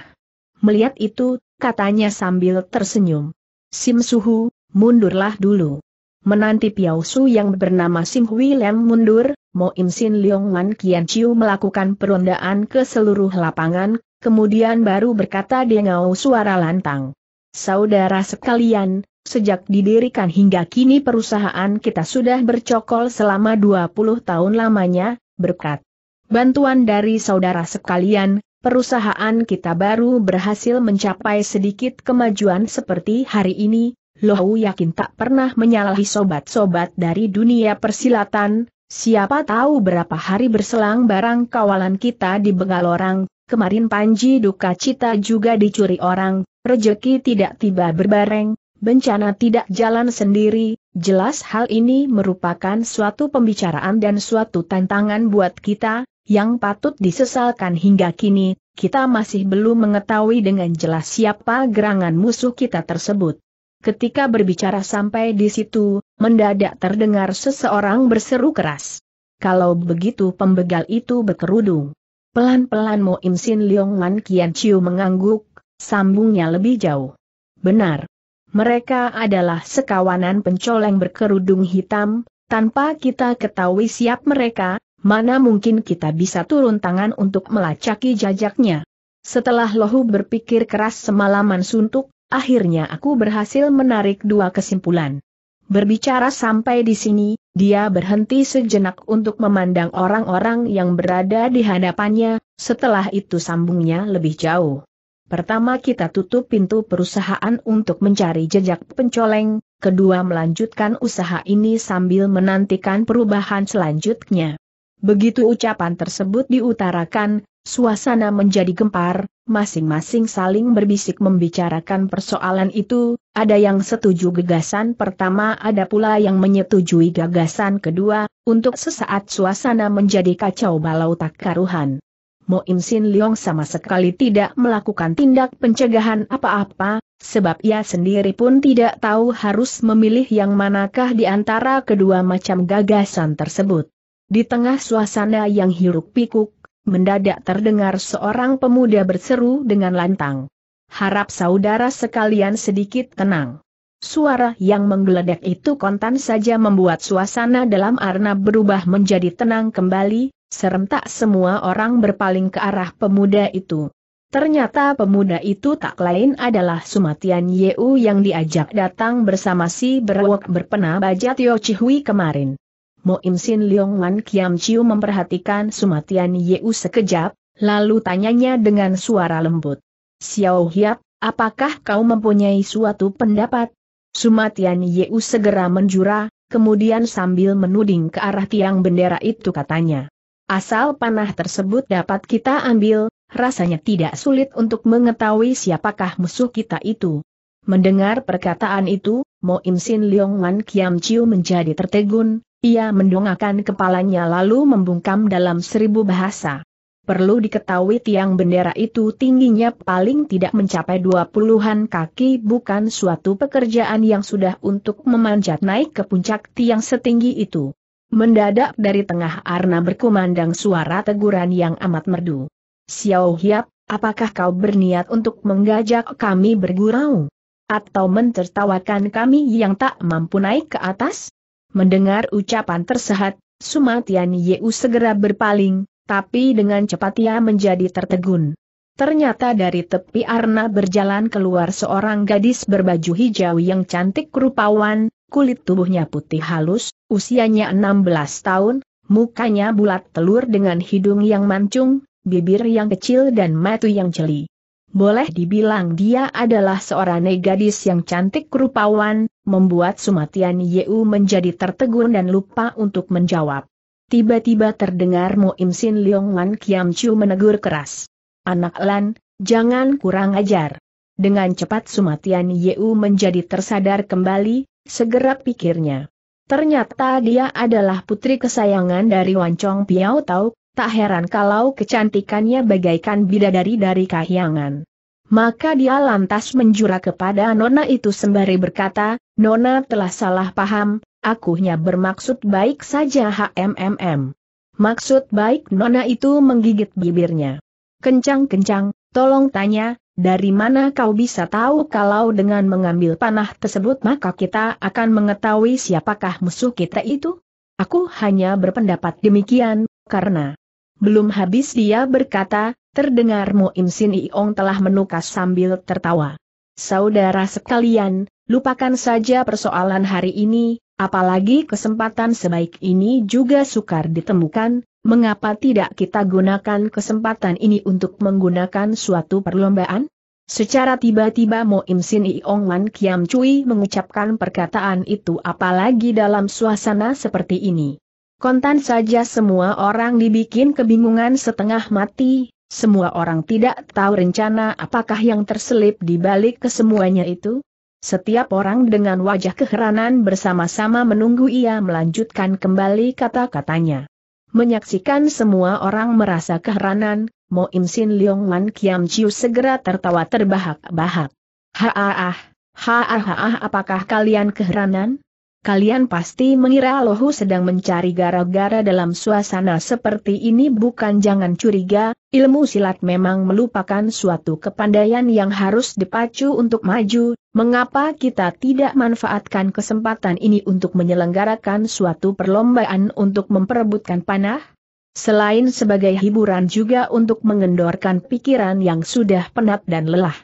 Melihat itu, katanya sambil tersenyum. Sim Suhu, mundurlah dulu. Menanti Piao Su yang bernama Sim Hui Lem mundur, Mo Im Sin Leong Wan Kian Chiu melakukan perondaan ke seluruh lapangan, kemudian baru berkata dengan suara lantang. Saudara sekalian, Sejak didirikan hingga kini perusahaan kita sudah bercokol selama 20 tahun lamanya, berkat bantuan dari saudara sekalian, perusahaan kita baru berhasil mencapai sedikit kemajuan seperti hari ini, Lohu yakin tak pernah menyalahi sobat-sobat dari dunia persilatan, siapa tahu berapa hari berselang barang kawalan kita dibegal orang, kemarin Panji dukacita juga dicuri orang, rejeki tidak tiba berbareng, bencana tidak jalan sendiri, jelas hal ini merupakan suatu pembicaraan dan suatu tantangan buat kita, yang patut disesalkan hingga kini, kita masih belum mengetahui dengan jelas siapa gerangan musuh kita tersebut. Ketika berbicara sampai di situ, mendadak terdengar seseorang berseru keras. Kalau begitu pembegal itu berkerudung. Pelan-pelan Mo Im Sin Leong Man Kian Chiu mengangguk, sambungnya lebih jauh. Benar, mereka adalah sekawanan pencoleng berkerudung hitam, tanpa kita ketahui siap mereka, mana mungkin kita bisa turun tangan untuk melacaki jajaknya. Setelah Lohu berpikir keras semalaman suntuk, akhirnya aku berhasil menarik dua kesimpulan. Berbicara sampai di sini, dia berhenti sejenak untuk memandang orang-orang yang berada di hadapannya, setelah itu sambungnya lebih jauh. Pertama kita tutup pintu perusahaan untuk mencari jejak pencoleng, kedua melanjutkan usaha ini sambil menantikan perubahan selanjutnya. Begitu ucapan tersebut diutarakan, suasana menjadi gempar, masing-masing saling berbisik membicarakan persoalan itu, ada yang setuju gagasan pertama ada pula yang menyetujui gagasan kedua, untuk sesaat suasana menjadi kacau balau tak karuhan. Mo Im Sin Leong sama sekali tidak melakukan tindak pencegahan apa-apa, sebab ia sendiri pun tidak tahu harus memilih yang manakah di antara kedua macam gagasan tersebut. Di tengah suasana yang hiruk pikuk, mendadak terdengar seorang pemuda berseru dengan lantang. Harap saudara sekalian sedikit tenang. Suara yang menggeledek itu kontan saja membuat suasana dalam arna berubah menjadi tenang kembali, Serentak semua orang berpaling ke arah pemuda itu. Ternyata pemuda itu tak lain adalah Sumatian Yeu yang diajak datang bersama si berwok berpena baja Tio Chihui kemarin. Mo Im Sin Leong Wan Kiam Chiu memperhatikan Sumatian Yeu sekejap, lalu tanyanya dengan suara lembut. Xiao Hiap, apakah kau mempunyai suatu pendapat? Sumatian Yeu segera menjura, kemudian sambil menuding ke arah tiang bendera itu katanya. Asal panah tersebut dapat kita ambil, rasanya tidak sulit untuk mengetahui siapakah musuh kita itu. Mendengar perkataan itu, Mo Im Sin Leong Wan Kiam Chiu menjadi tertegun, ia mendongakkan kepalanya lalu membungkam dalam seribu bahasa. Perlu diketahui tiang bendera itu tingginya paling tidak mencapai dua puluhan kaki bukan suatu pekerjaan yang sudah untuk memanjat naik ke puncak tiang setinggi itu. Mendadak dari tengah arna berkumandang suara teguran yang amat merdu. Xiao Hiap, apakah kau berniat untuk menggajak kami bergurau? Atau mentertawakan kami yang tak mampu naik ke atas? Mendengar ucapan tersehat, Sumatian Yeu segera berpaling, tapi dengan cepat ia menjadi tertegun. Ternyata dari tepi arna berjalan keluar seorang gadis berbaju hijau yang cantik rupawan, kulit tubuhnya putih halus, Usianya 16 tahun, mukanya bulat telur dengan hidung yang mancung, bibir yang kecil dan mata yang jeli. Boleh dibilang dia adalah seorang gadis yang cantik kerupawan, membuat Sumatian Yeu menjadi tertegun dan lupa untuk menjawab. Tiba-tiba terdengar Im Sin Leong Wan Kiam Chu menegur keras. Anak Lan, jangan kurang ajar. Dengan cepat Sumatian Yeu menjadi tersadar kembali, segera pikirnya. Ternyata dia adalah putri kesayangan dari Wancong Piao Tau, tak heran kalau kecantikannya bagaikan bidadari dari kahyangan. Maka dia lantas menjura kepada Nona itu sembari berkata, Nona telah salah paham, aku hanya bermaksud baik saja HMMM. Maksud baik Nona itu menggigit bibirnya. Kencang-kencang, tolong tanya, dari mana kau bisa tahu kalau dengan mengambil panah tersebut maka kita akan mengetahui siapakah musuh kita itu? Aku hanya berpendapat demikian, karena belum habis dia berkata, terdengar Muim Sin Iong telah menukas sambil tertawa. Saudara sekalian, lupakan saja persoalan hari ini, Apalagi kesempatan sebaik ini juga sukar ditemukan, mengapa tidak kita gunakan kesempatan ini untuk menggunakan suatu perlombaan? Secara tiba-tiba Mo Im Sin Iong Wan Kiam Cui mengucapkan perkataan itu apalagi dalam suasana seperti ini. Kontan saja semua orang dibikin kebingungan setengah mati, semua orang tidak tahu rencana apakah yang terselip di balik kesemuanya itu. Setiap orang dengan wajah keheranan bersama-sama menunggu ia melanjutkan kembali kata-katanya. Menyaksikan semua orang merasa keheranan, Mo Im Sin Leong Wan Kiam Chiu segera tertawa terbahak-bahak. Haah, haah haah, apakah kalian keheranan? kalian pasti mengira Lohu sedang mencari gara-gara dalam suasana seperti ini bukan jangan curiga, ilmu silat memang melupakan suatu kepandaian yang harus dipacu untuk maju, mengapa kita tidak manfaatkan kesempatan ini untuk menyelenggarakan suatu perlombaan untuk memperebutkan panah? Selain sebagai hiburan juga untuk mengendorkan pikiran yang sudah penat dan lelah.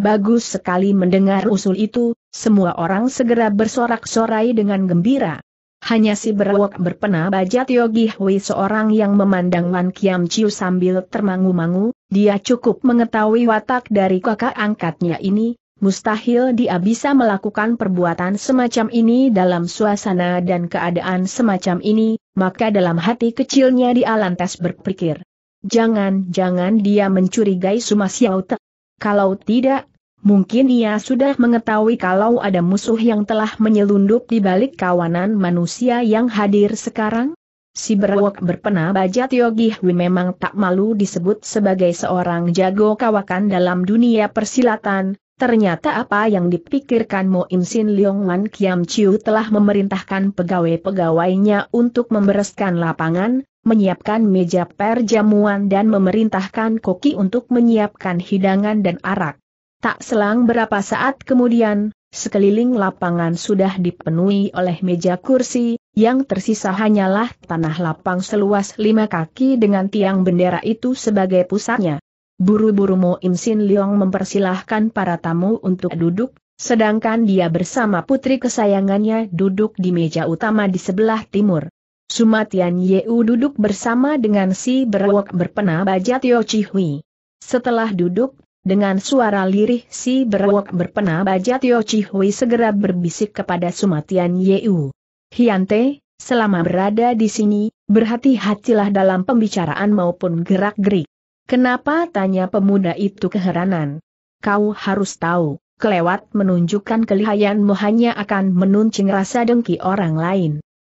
Bagus sekali mendengar usul itu, semua orang segera bersorak-sorai dengan gembira. Hanya si berwok berpena baja Yogi Hui seorang yang memandang Wan Kiam Chiu sambil termangu-mangu, dia cukup mengetahui watak dari kakak angkatnya ini, mustahil dia bisa melakukan perbuatan semacam ini dalam suasana dan keadaan semacam ini, maka dalam hati kecilnya dia lantas berpikir. Jangan-jangan dia mencurigai Sumasiaute. Kalau tidak, Mungkin ia sudah mengetahui kalau ada musuh yang telah menyelundup di balik kawanan manusia yang hadir sekarang? Si berwok berpena baja Yogi memang tak malu disebut sebagai seorang jago kawakan dalam dunia persilatan, Ternyata apa yang dipikirkan Mo Im Sin Leong Wan Kiam Chiu telah memerintahkan pegawai-pegawainya untuk membereskan lapangan, menyiapkan meja perjamuan dan memerintahkan koki untuk menyiapkan hidangan dan arak. Tak selang berapa saat kemudian, sekeliling lapangan sudah dipenuhi oleh meja kursi, yang tersisa hanyalah tanah lapang seluas lima kaki dengan tiang bendera itu sebagai pusatnya. Buru-buru Mo Im Sin Leong mempersilahkan para tamu untuk duduk, sedangkan dia bersama putri kesayangannya duduk di meja utama di sebelah timur. Sumatian Yeu duduk bersama dengan si berwok berpena baja Tio Chihui. Setelah duduk dengan suara lirih si berwok berpena baja Tio Chihui segera berbisik kepada Sumatian Yeu. Hiante, selama berada di sini, berhati-hatilah dalam pembicaraan maupun gerak-gerik. Kenapa tanya pemuda itu keheranan? Kau harus tahu, kelewat menunjukkan kelihayanmu hanya akan menuncing rasa dengki orang lain.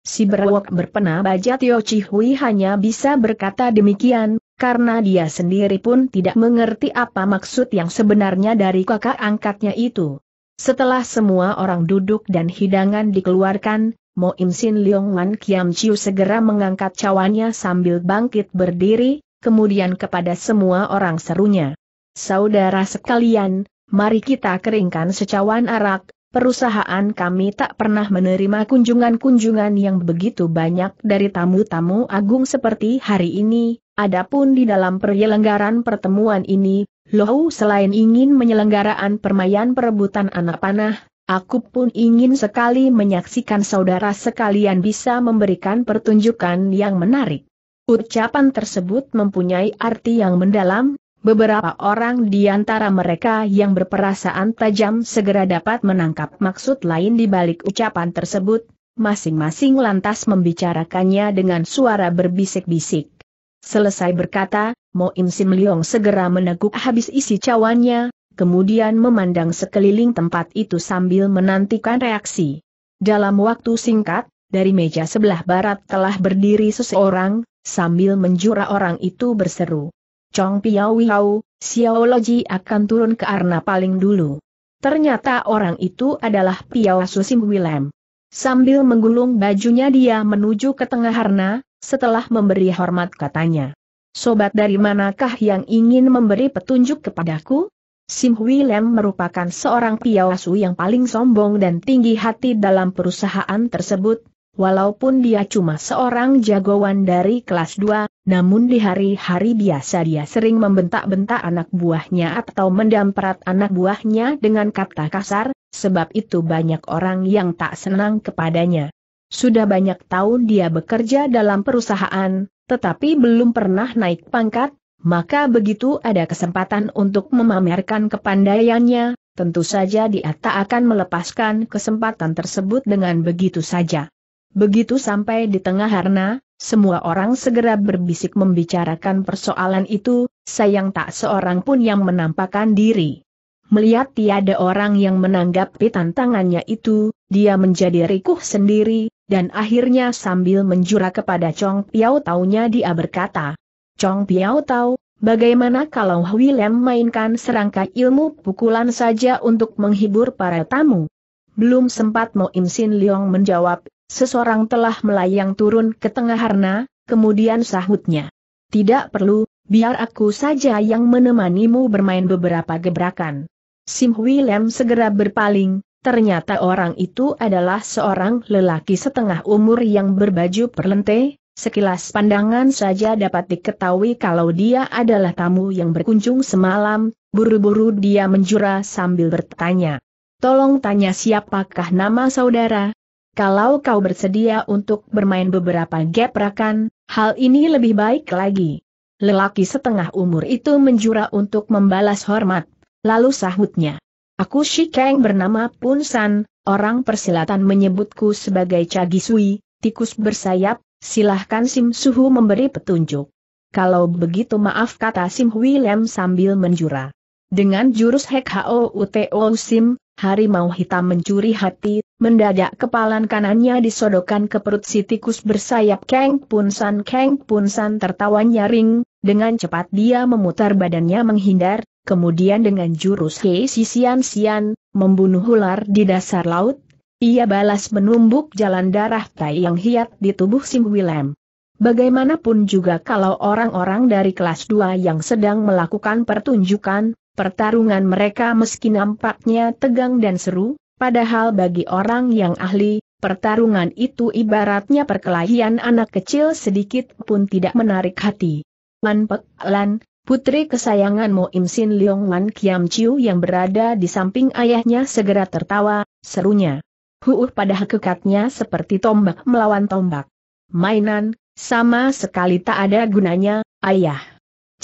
Si berwok berpena baja Tio Chihui hanya bisa berkata demikian, karena dia sendiri pun tidak mengerti apa maksud yang sebenarnya dari kakak angkatnya itu. Setelah semua orang duduk dan hidangan dikeluarkan, Mo Im Sin Leong Wan Kiam Chiu segera mengangkat cawannya sambil bangkit berdiri, kemudian kepada semua orang serunya. Saudara sekalian, mari kita keringkan secawan arak, perusahaan kami tak pernah menerima kunjungan-kunjungan yang begitu banyak dari tamu-tamu agung seperti hari ini, Adapun di dalam penyelenggaraan pertemuan ini, Lohu selain ingin menyelenggaraan permainan perebutan anak panah, aku pun ingin sekali menyaksikan saudara sekalian bisa memberikan pertunjukan yang menarik. Ucapan tersebut mempunyai arti yang mendalam, beberapa orang di antara mereka yang berperasaan tajam segera dapat menangkap maksud lain di balik ucapan tersebut, masing-masing lantas membicarakannya dengan suara berbisik-bisik. Selesai berkata, Mo Im Sim Leong segera meneguk habis isi cawannya, kemudian memandang sekeliling tempat itu sambil menantikan reaksi. Dalam waktu singkat, dari meja sebelah barat telah berdiri seseorang, sambil menjura orang itu berseru. Chong Piao Xiao Loji akan turun ke arna paling dulu. Ternyata orang itu adalah Piao Susim Willem. Sambil menggulung bajunya dia menuju ke tengah arna. Setelah memberi hormat katanya. Sobat dari manakah yang ingin memberi petunjuk kepadaku? Sim Hui Lem merupakan seorang piawasu yang paling sombong dan tinggi hati dalam perusahaan tersebut, walaupun dia cuma seorang jagoan dari kelas 2, namun di hari-hari biasa dia sering membentak-bentak anak buahnya atau mendamperat anak buahnya dengan kata kasar, sebab itu banyak orang yang tak senang kepadanya. Sudah banyak tahun dia bekerja dalam perusahaan, tetapi belum pernah naik pangkat, maka begitu ada kesempatan untuk memamerkan kepandaiannya, tentu saja dia tak akan melepaskan kesempatan tersebut dengan begitu saja. Begitu sampai di tengah harna, semua orang segera berbisik membicarakan persoalan itu, sayang tak seorang pun yang menampakkan diri. Melihat tiada orang yang menanggapi tantangannya itu, dia menjadi rikuh sendiri, dan akhirnya sambil menjura kepada Chong Piao Taunya dia berkata, Chong Piao tahu, bagaimana kalau William mainkan serangka ilmu pukulan saja untuk menghibur para tamu? Belum sempat Mo Im Sin Leong menjawab, seseorang telah melayang turun ke tengah harna, kemudian sahutnya. Tidak perlu, biar aku saja yang menemanimu bermain beberapa gebrakan. Sim William segera berpaling, Ternyata orang itu adalah seorang lelaki setengah umur yang berbaju perlente, sekilas pandangan saja dapat diketahui kalau dia adalah tamu yang berkunjung semalam, buru-buru dia menjura sambil bertanya. Tolong tanya siapakah nama saudara? Kalau kau bersedia untuk bermain beberapa geprakan, hal ini lebih baik lagi. Lelaki setengah umur itu menjura untuk membalas hormat, lalu sahutnya. Aku Shikeng bernama Pun San, orang persilatan menyebutku sebagai Cagisui, tikus bersayap, silahkan Sim Suhu memberi petunjuk. Kalau begitu maaf kata Sim Hui Lem sambil menjura. Dengan jurus Hek Hao Uto Sim, harimau hitam mencuri hati, mendadak kepalan kanannya disodokan ke perut si tikus bersayap Kang Punsan Kang San tertawa nyaring, dengan cepat dia memutar badannya menghindar, kemudian dengan jurus Kei Sian Sian, membunuh ular di dasar laut, ia balas menumbuk jalan darah Tai yang hiat di tubuh Sim Willem. Bagaimanapun juga kalau orang-orang dari kelas 2 yang sedang melakukan pertunjukan, pertarungan mereka meski nampaknya tegang dan seru, padahal bagi orang yang ahli, pertarungan itu ibaratnya perkelahian anak kecil sedikit pun tidak menarik hati. Lan Pek Lan, Putri kesayanganmu Im Sin Leong Wan Kiam Chiu yang berada di samping ayahnya segera tertawa, serunya. Huuh pada hakikatnya seperti tombak melawan tombak. Mainan, sama sekali tak ada gunanya, ayah.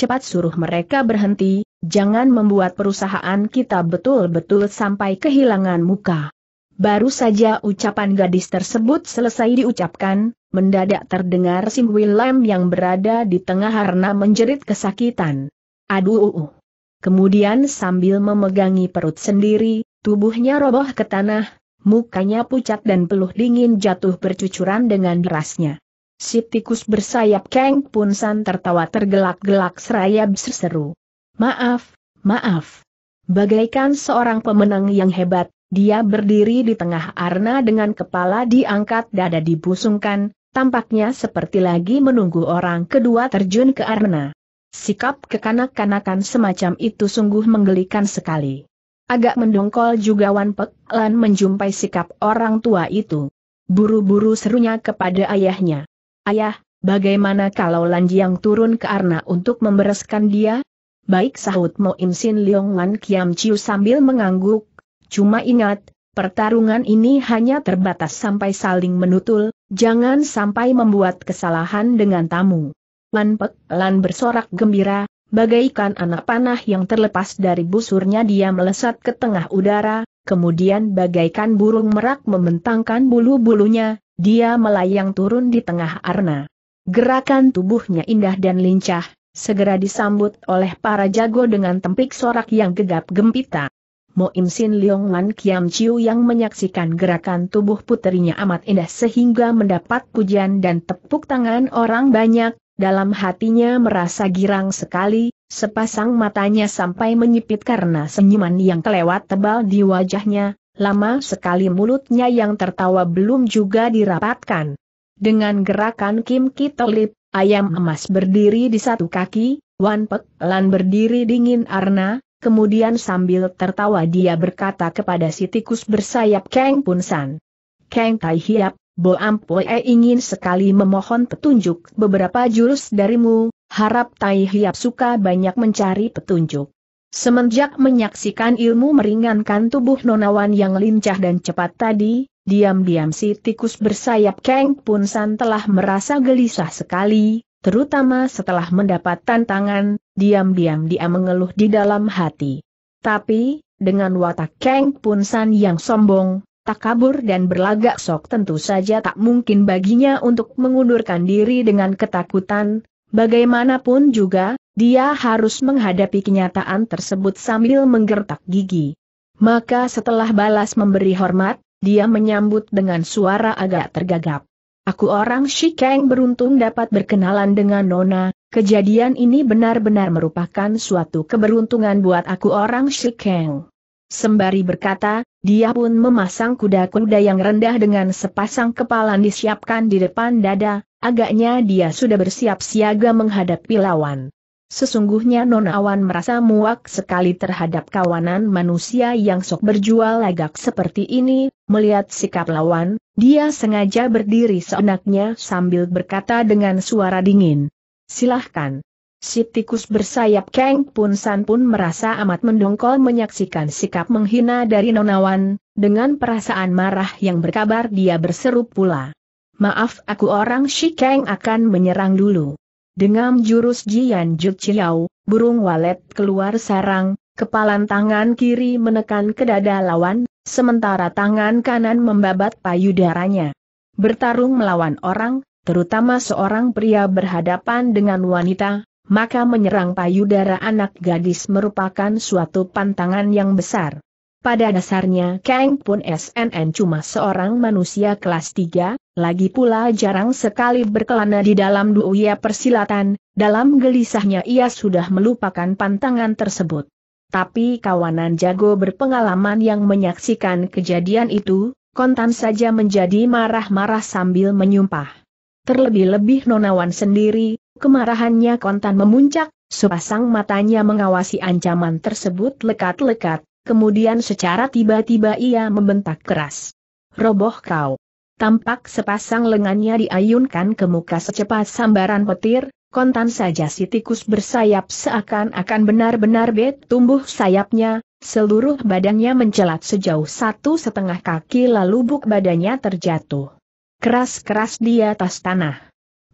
Cepat suruh mereka berhenti, jangan membuat perusahaan kita betul-betul sampai kehilangan muka. Baru saja ucapan gadis tersebut selesai diucapkan, mendadak terdengar Sim William yang berada di tengah harna menjerit kesakitan. Aduh. Uh, uh. Kemudian sambil memegangi perut sendiri, tubuhnya roboh ke tanah, mukanya pucat dan peluh dingin jatuh bercucuran dengan derasnya. Si tikus bersayap Kang Punsan tertawa tergelak-gelak seraya berseru. Maaf, maaf. Bagaikan seorang pemenang yang hebat, dia berdiri di tengah arna dengan kepala diangkat dada dibusungkan, tampaknya seperti lagi menunggu orang kedua terjun ke arna. Sikap kekanak-kanakan semacam itu sungguh menggelikan sekali. Agak mendongkol juga Wan Pek Lan menjumpai sikap orang tua itu. Buru-buru serunya kepada ayahnya. Ayah, bagaimana kalau Lanjiang turun ke arna untuk membereskan dia? Baik sahut Mo Im Sin Leong Wan Kiam Chiu sambil mengangguk, Cuma ingat, pertarungan ini hanya terbatas sampai saling menutul, jangan sampai membuat kesalahan dengan tamu. Lan Pek Lan bersorak gembira, bagaikan anak panah yang terlepas dari busurnya dia melesat ke tengah udara, kemudian bagaikan burung merak membentangkan bulu-bulunya, dia melayang turun di tengah arna. Gerakan tubuhnya indah dan lincah, segera disambut oleh para jago dengan tempik sorak yang gegap gempita. Mo Im Sin Leong Lan Kiam Chiu yang menyaksikan gerakan tubuh puterinya amat indah sehingga mendapat pujian dan tepuk tangan orang banyak, dalam hatinya merasa girang sekali, sepasang matanya sampai menyipit karena senyuman yang kelewat tebal di wajahnya, lama sekali mulutnya yang tertawa belum juga dirapatkan. Dengan gerakan Kim Ki Kitolip, ayam emas berdiri di satu kaki, Wan Pek Lan berdiri dingin arna, Kemudian sambil tertawa dia berkata kepada si tikus bersayap Kang Punsan. Kang Tai Hiap, Bo Ampoe ingin sekali memohon petunjuk beberapa jurus darimu, harap Tai Hiap suka banyak mencari petunjuk. Semenjak menyaksikan ilmu meringankan tubuh nonawan yang lincah dan cepat tadi, diam-diam si tikus bersayap Kang Punsan telah merasa gelisah sekali, terutama setelah mendapat tantangan, diam-diam dia mengeluh di dalam hati. Tapi, dengan watak Kang San yang sombong, tak kabur dan berlagak sok tentu saja tak mungkin baginya untuk mengundurkan diri dengan ketakutan, bagaimanapun juga, dia harus menghadapi kenyataan tersebut sambil menggertak gigi. Maka setelah balas memberi hormat, dia menyambut dengan suara agak tergagap. Aku orang Shikeng beruntung dapat berkenalan dengan Nona, Kejadian ini benar-benar merupakan suatu keberuntungan buat aku orang Shikeng. Sembari berkata, dia pun memasang kuda-kuda yang rendah dengan sepasang kepala disiapkan di depan dada, agaknya dia sudah bersiap siaga menghadapi lawan. Sesungguhnya Awan merasa muak sekali terhadap kawanan manusia yang sok berjual lagak seperti ini, melihat sikap lawan, dia sengaja berdiri seenaknya sambil berkata dengan suara dingin silahkan. Si tikus bersayap Kang Pun San pun merasa amat mendongkol menyaksikan sikap menghina dari Nonawan, dengan perasaan marah yang berkabar dia berseru pula. Maaf aku orang si Kang akan menyerang dulu. Dengan jurus Jian Juk Chiao, burung walet keluar sarang, kepalan tangan kiri menekan ke dada lawan, sementara tangan kanan membabat payudaranya. Bertarung melawan orang, terutama seorang pria berhadapan dengan wanita, maka menyerang payudara anak gadis merupakan suatu pantangan yang besar. Pada dasarnya Kang pun SNN cuma seorang manusia kelas 3, lagi pula jarang sekali berkelana di dalam dunia persilatan, dalam gelisahnya ia sudah melupakan pantangan tersebut. Tapi kawanan jago berpengalaman yang menyaksikan kejadian itu, kontan saja menjadi marah-marah sambil menyumpah. Terlebih-lebih nonawan sendiri, kemarahannya kontan memuncak, sepasang matanya mengawasi ancaman tersebut lekat-lekat, kemudian secara tiba-tiba ia membentak keras. Roboh kau! Tampak sepasang lengannya diayunkan ke muka secepat sambaran petir, kontan saja si tikus bersayap seakan-akan benar-benar bet tumbuh sayapnya, seluruh badannya mencelat sejauh satu setengah kaki lalu buk badannya terjatuh keras-keras di atas tanah.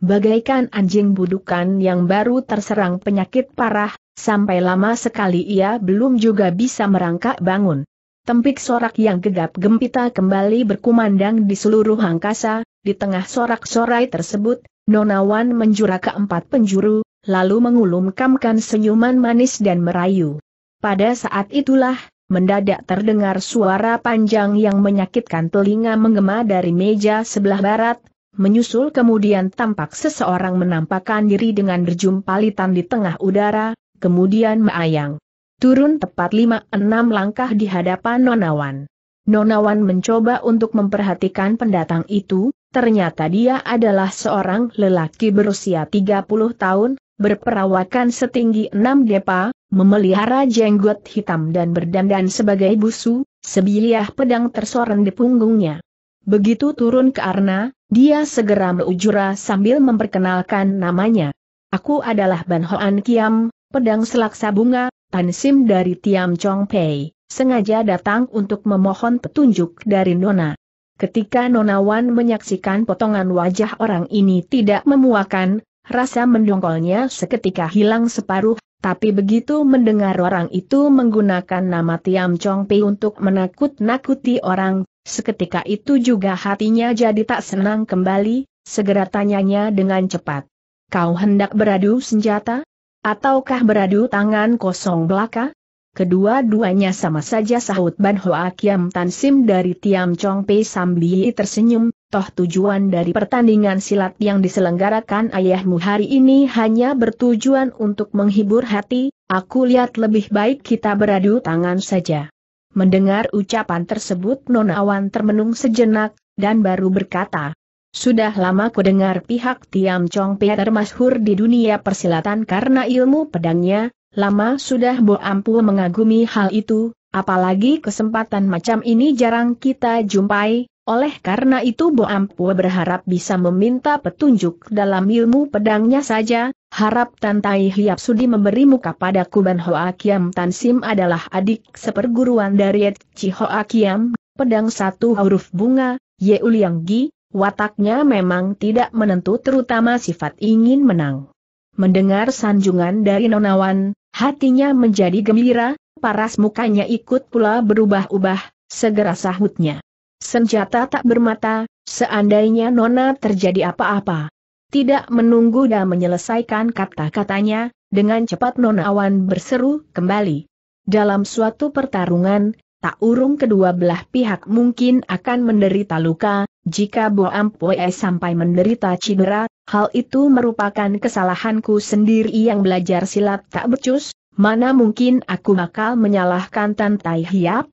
Bagaikan anjing budukan yang baru terserang penyakit parah, sampai lama sekali ia belum juga bisa merangkak bangun. Tempik sorak yang gegap gempita kembali berkumandang di seluruh angkasa, di tengah sorak-sorai tersebut, Nonawan menjura ke empat penjuru, lalu mengulumkamkan senyuman manis dan merayu. Pada saat itulah, mendadak terdengar suara panjang yang menyakitkan telinga menggema dari meja sebelah barat, menyusul kemudian tampak seseorang menampakkan diri dengan berjumpalitan di tengah udara, kemudian meayang. Turun tepat lima enam langkah di hadapan Nonawan. Nonawan mencoba untuk memperhatikan pendatang itu, ternyata dia adalah seorang lelaki berusia 30 tahun, berperawakan setinggi enam depa, memelihara jenggot hitam dan berdandan sebagai busu, sebilah pedang tersoren di punggungnya. Begitu turun ke Arna, dia segera meujura sambil memperkenalkan namanya. Aku adalah Ban Hoan Kiam, pedang selaksa bunga, Tansim dari Tiam Chong Pei, sengaja datang untuk memohon petunjuk dari Nona. Ketika Nona Wan menyaksikan potongan wajah orang ini tidak memuakan, rasa mendongkolnya seketika hilang separuh, tapi begitu mendengar orang itu menggunakan nama Tiam Chong Pei untuk menakut-nakuti orang, seketika itu juga hatinya jadi tak senang kembali, segera tanyanya dengan cepat. Kau hendak beradu senjata? Ataukah beradu tangan kosong belaka? Kedua-duanya sama saja sahut Ban Hoa Kiam Tan Sim dari Tiam Chong Pei sambil tersenyum, Toh tujuan dari pertandingan silat yang diselenggarakan ayahmu hari ini hanya bertujuan untuk menghibur hati, aku lihat lebih baik kita beradu tangan saja. Mendengar ucapan tersebut Nonawan termenung sejenak, dan baru berkata, Sudah lama ku dengar pihak Tiam Chong Peter termasyhur di dunia persilatan karena ilmu pedangnya, lama sudah Bo Ampu mengagumi hal itu, apalagi kesempatan macam ini jarang kita jumpai, oleh karena itu Boampua berharap bisa meminta petunjuk dalam ilmu pedangnya saja, harap Tantai Hiap Sudi memberi muka pada Kuban Hoa Kiam Tan Sim adalah adik seperguruan dari Ci Hoa Kiam, pedang satu huruf bunga, Uliang Gi, wataknya memang tidak menentu terutama sifat ingin menang. Mendengar sanjungan dari Nonawan, hatinya menjadi gembira, paras mukanya ikut pula berubah-ubah, segera sahutnya. Senjata tak bermata, seandainya Nona terjadi apa-apa. Tidak menunggu dan menyelesaikan kata-katanya, dengan cepat Nona Awan berseru kembali. Dalam suatu pertarungan, tak urung kedua belah pihak mungkin akan menderita luka, jika Bo Ampue sampai menderita cedera, hal itu merupakan kesalahanku sendiri yang belajar silat tak becus, mana mungkin aku bakal menyalahkan Tantai Hiap,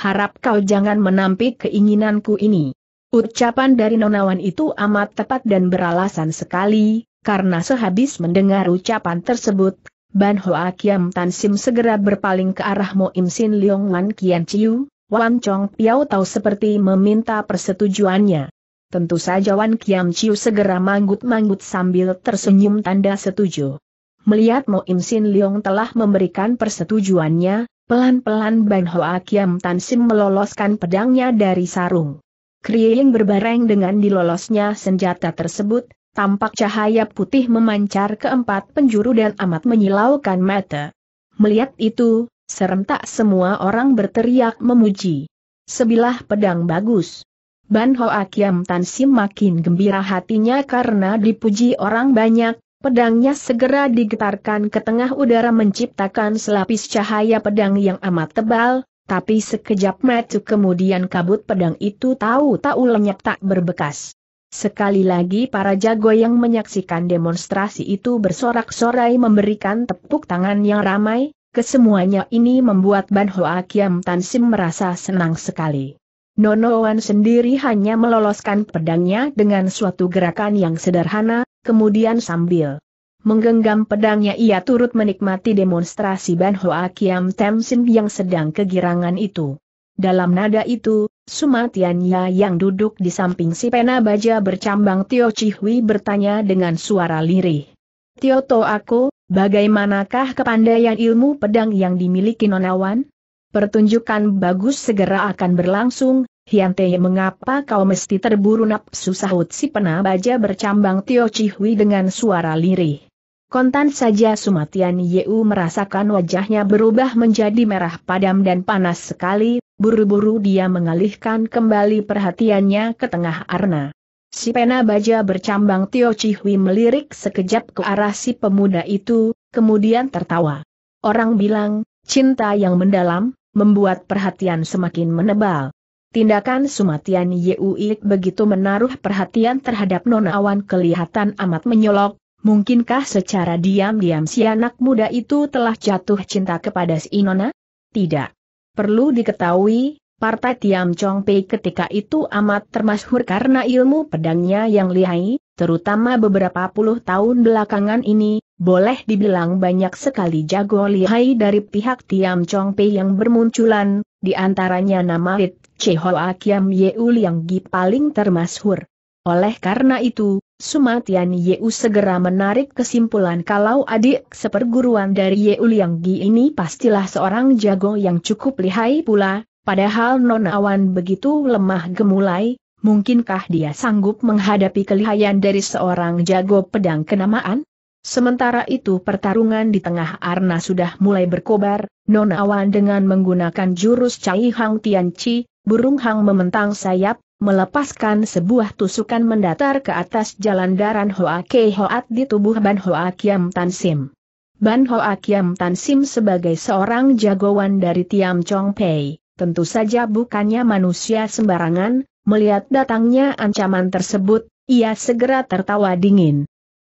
harap kau jangan menampik keinginanku ini. Ucapan dari nonawan itu amat tepat dan beralasan sekali, karena sehabis mendengar ucapan tersebut, Ban Hoa Kiam Tan Sim segera berpaling ke arah Mo Im Sin Leong Wan Kian Chiu, Wan Chong Piao Tau seperti meminta persetujuannya. Tentu saja Wan Kiam Chiu segera manggut-manggut sambil tersenyum tanda setuju. Melihat Mo Im Sin Leong telah memberikan persetujuannya, Pelan-pelan Ban Hoa Kiam Tan Sim meloloskan pedangnya dari sarung. Krieling berbareng dengan dilolosnya senjata tersebut, tampak cahaya putih memancar ke empat penjuru dan amat menyilaukan mata. Melihat itu, serentak semua orang berteriak memuji. Sebilah pedang bagus. Ban Hoa Kiam Tan Sim makin gembira hatinya karena dipuji orang banyak, Pedangnya segera digetarkan ke tengah udara menciptakan selapis cahaya pedang yang amat tebal, tapi sekejap metu kemudian kabut pedang itu tahu-tahu lenyap tak berbekas. Sekali lagi para jago yang menyaksikan demonstrasi itu bersorak-sorai memberikan tepuk tangan yang ramai, kesemuanya ini membuat Ban Hoa Kiam Tan Sim merasa senang sekali. Nonoan sendiri hanya meloloskan pedangnya dengan suatu gerakan yang sederhana, kemudian sambil menggenggam pedangnya ia turut menikmati demonstrasi Ban Hoa Kiam Temsin yang sedang kegirangan itu. Dalam nada itu, Sumatiannya yang duduk di samping si pena baja bercambang Tio Chihui bertanya dengan suara lirih. Tio To aku, bagaimanakah kepandaian ilmu pedang yang dimiliki nonawan? Pertunjukan bagus segera akan berlangsung, Hiante mengapa kau mesti terburu nafsu sahut si penabaja bercambang Tio Chihui dengan suara lirih. Kontan saja Sumatian Yeu merasakan wajahnya berubah menjadi merah padam dan panas sekali, buru-buru dia mengalihkan kembali perhatiannya ke tengah arna. Si penabaja bercambang Tio Chihui melirik sekejap ke arah si pemuda itu, kemudian tertawa. Orang bilang, cinta yang mendalam, membuat perhatian semakin menebal. Tindakan Sumatian Yui begitu menaruh perhatian terhadap nonawan kelihatan amat menyolok, mungkinkah secara diam-diam si anak muda itu telah jatuh cinta kepada si Nona? Tidak. Perlu diketahui, Partai Tiam Chong Pei ketika itu amat termasyhur karena ilmu pedangnya yang lihai, terutama beberapa puluh tahun belakangan ini, boleh dibilang banyak sekali jago lihai dari pihak Tiam Chong Pei yang bermunculan, di antaranya nama Lit Chehoa Kiam Yeu Liang Gi paling termasyhur. Oleh karena itu, Sumatian Yeu segera menarik kesimpulan kalau adik seperguruan dari Yeu Liang Gi ini pastilah seorang jago yang cukup lihai pula, padahal nonawan begitu lemah gemulai, mungkinkah dia sanggup menghadapi kelihaian dari seorang jago pedang kenamaan? Sementara itu pertarungan di tengah arna sudah mulai berkobar, nonawan dengan menggunakan jurus Cai Hang Tian Chi, Burung Hang mementang sayap, melepaskan sebuah tusukan mendatar ke atas jalan daran Hoa Ke Hoat di tubuh Ban Hoa Kiam Tan Sim. Ban Hoa Kiam Tan Sim sebagai seorang jagoan dari Tiam Chong Pei, tentu saja bukannya manusia sembarangan, melihat datangnya ancaman tersebut, ia segera tertawa dingin,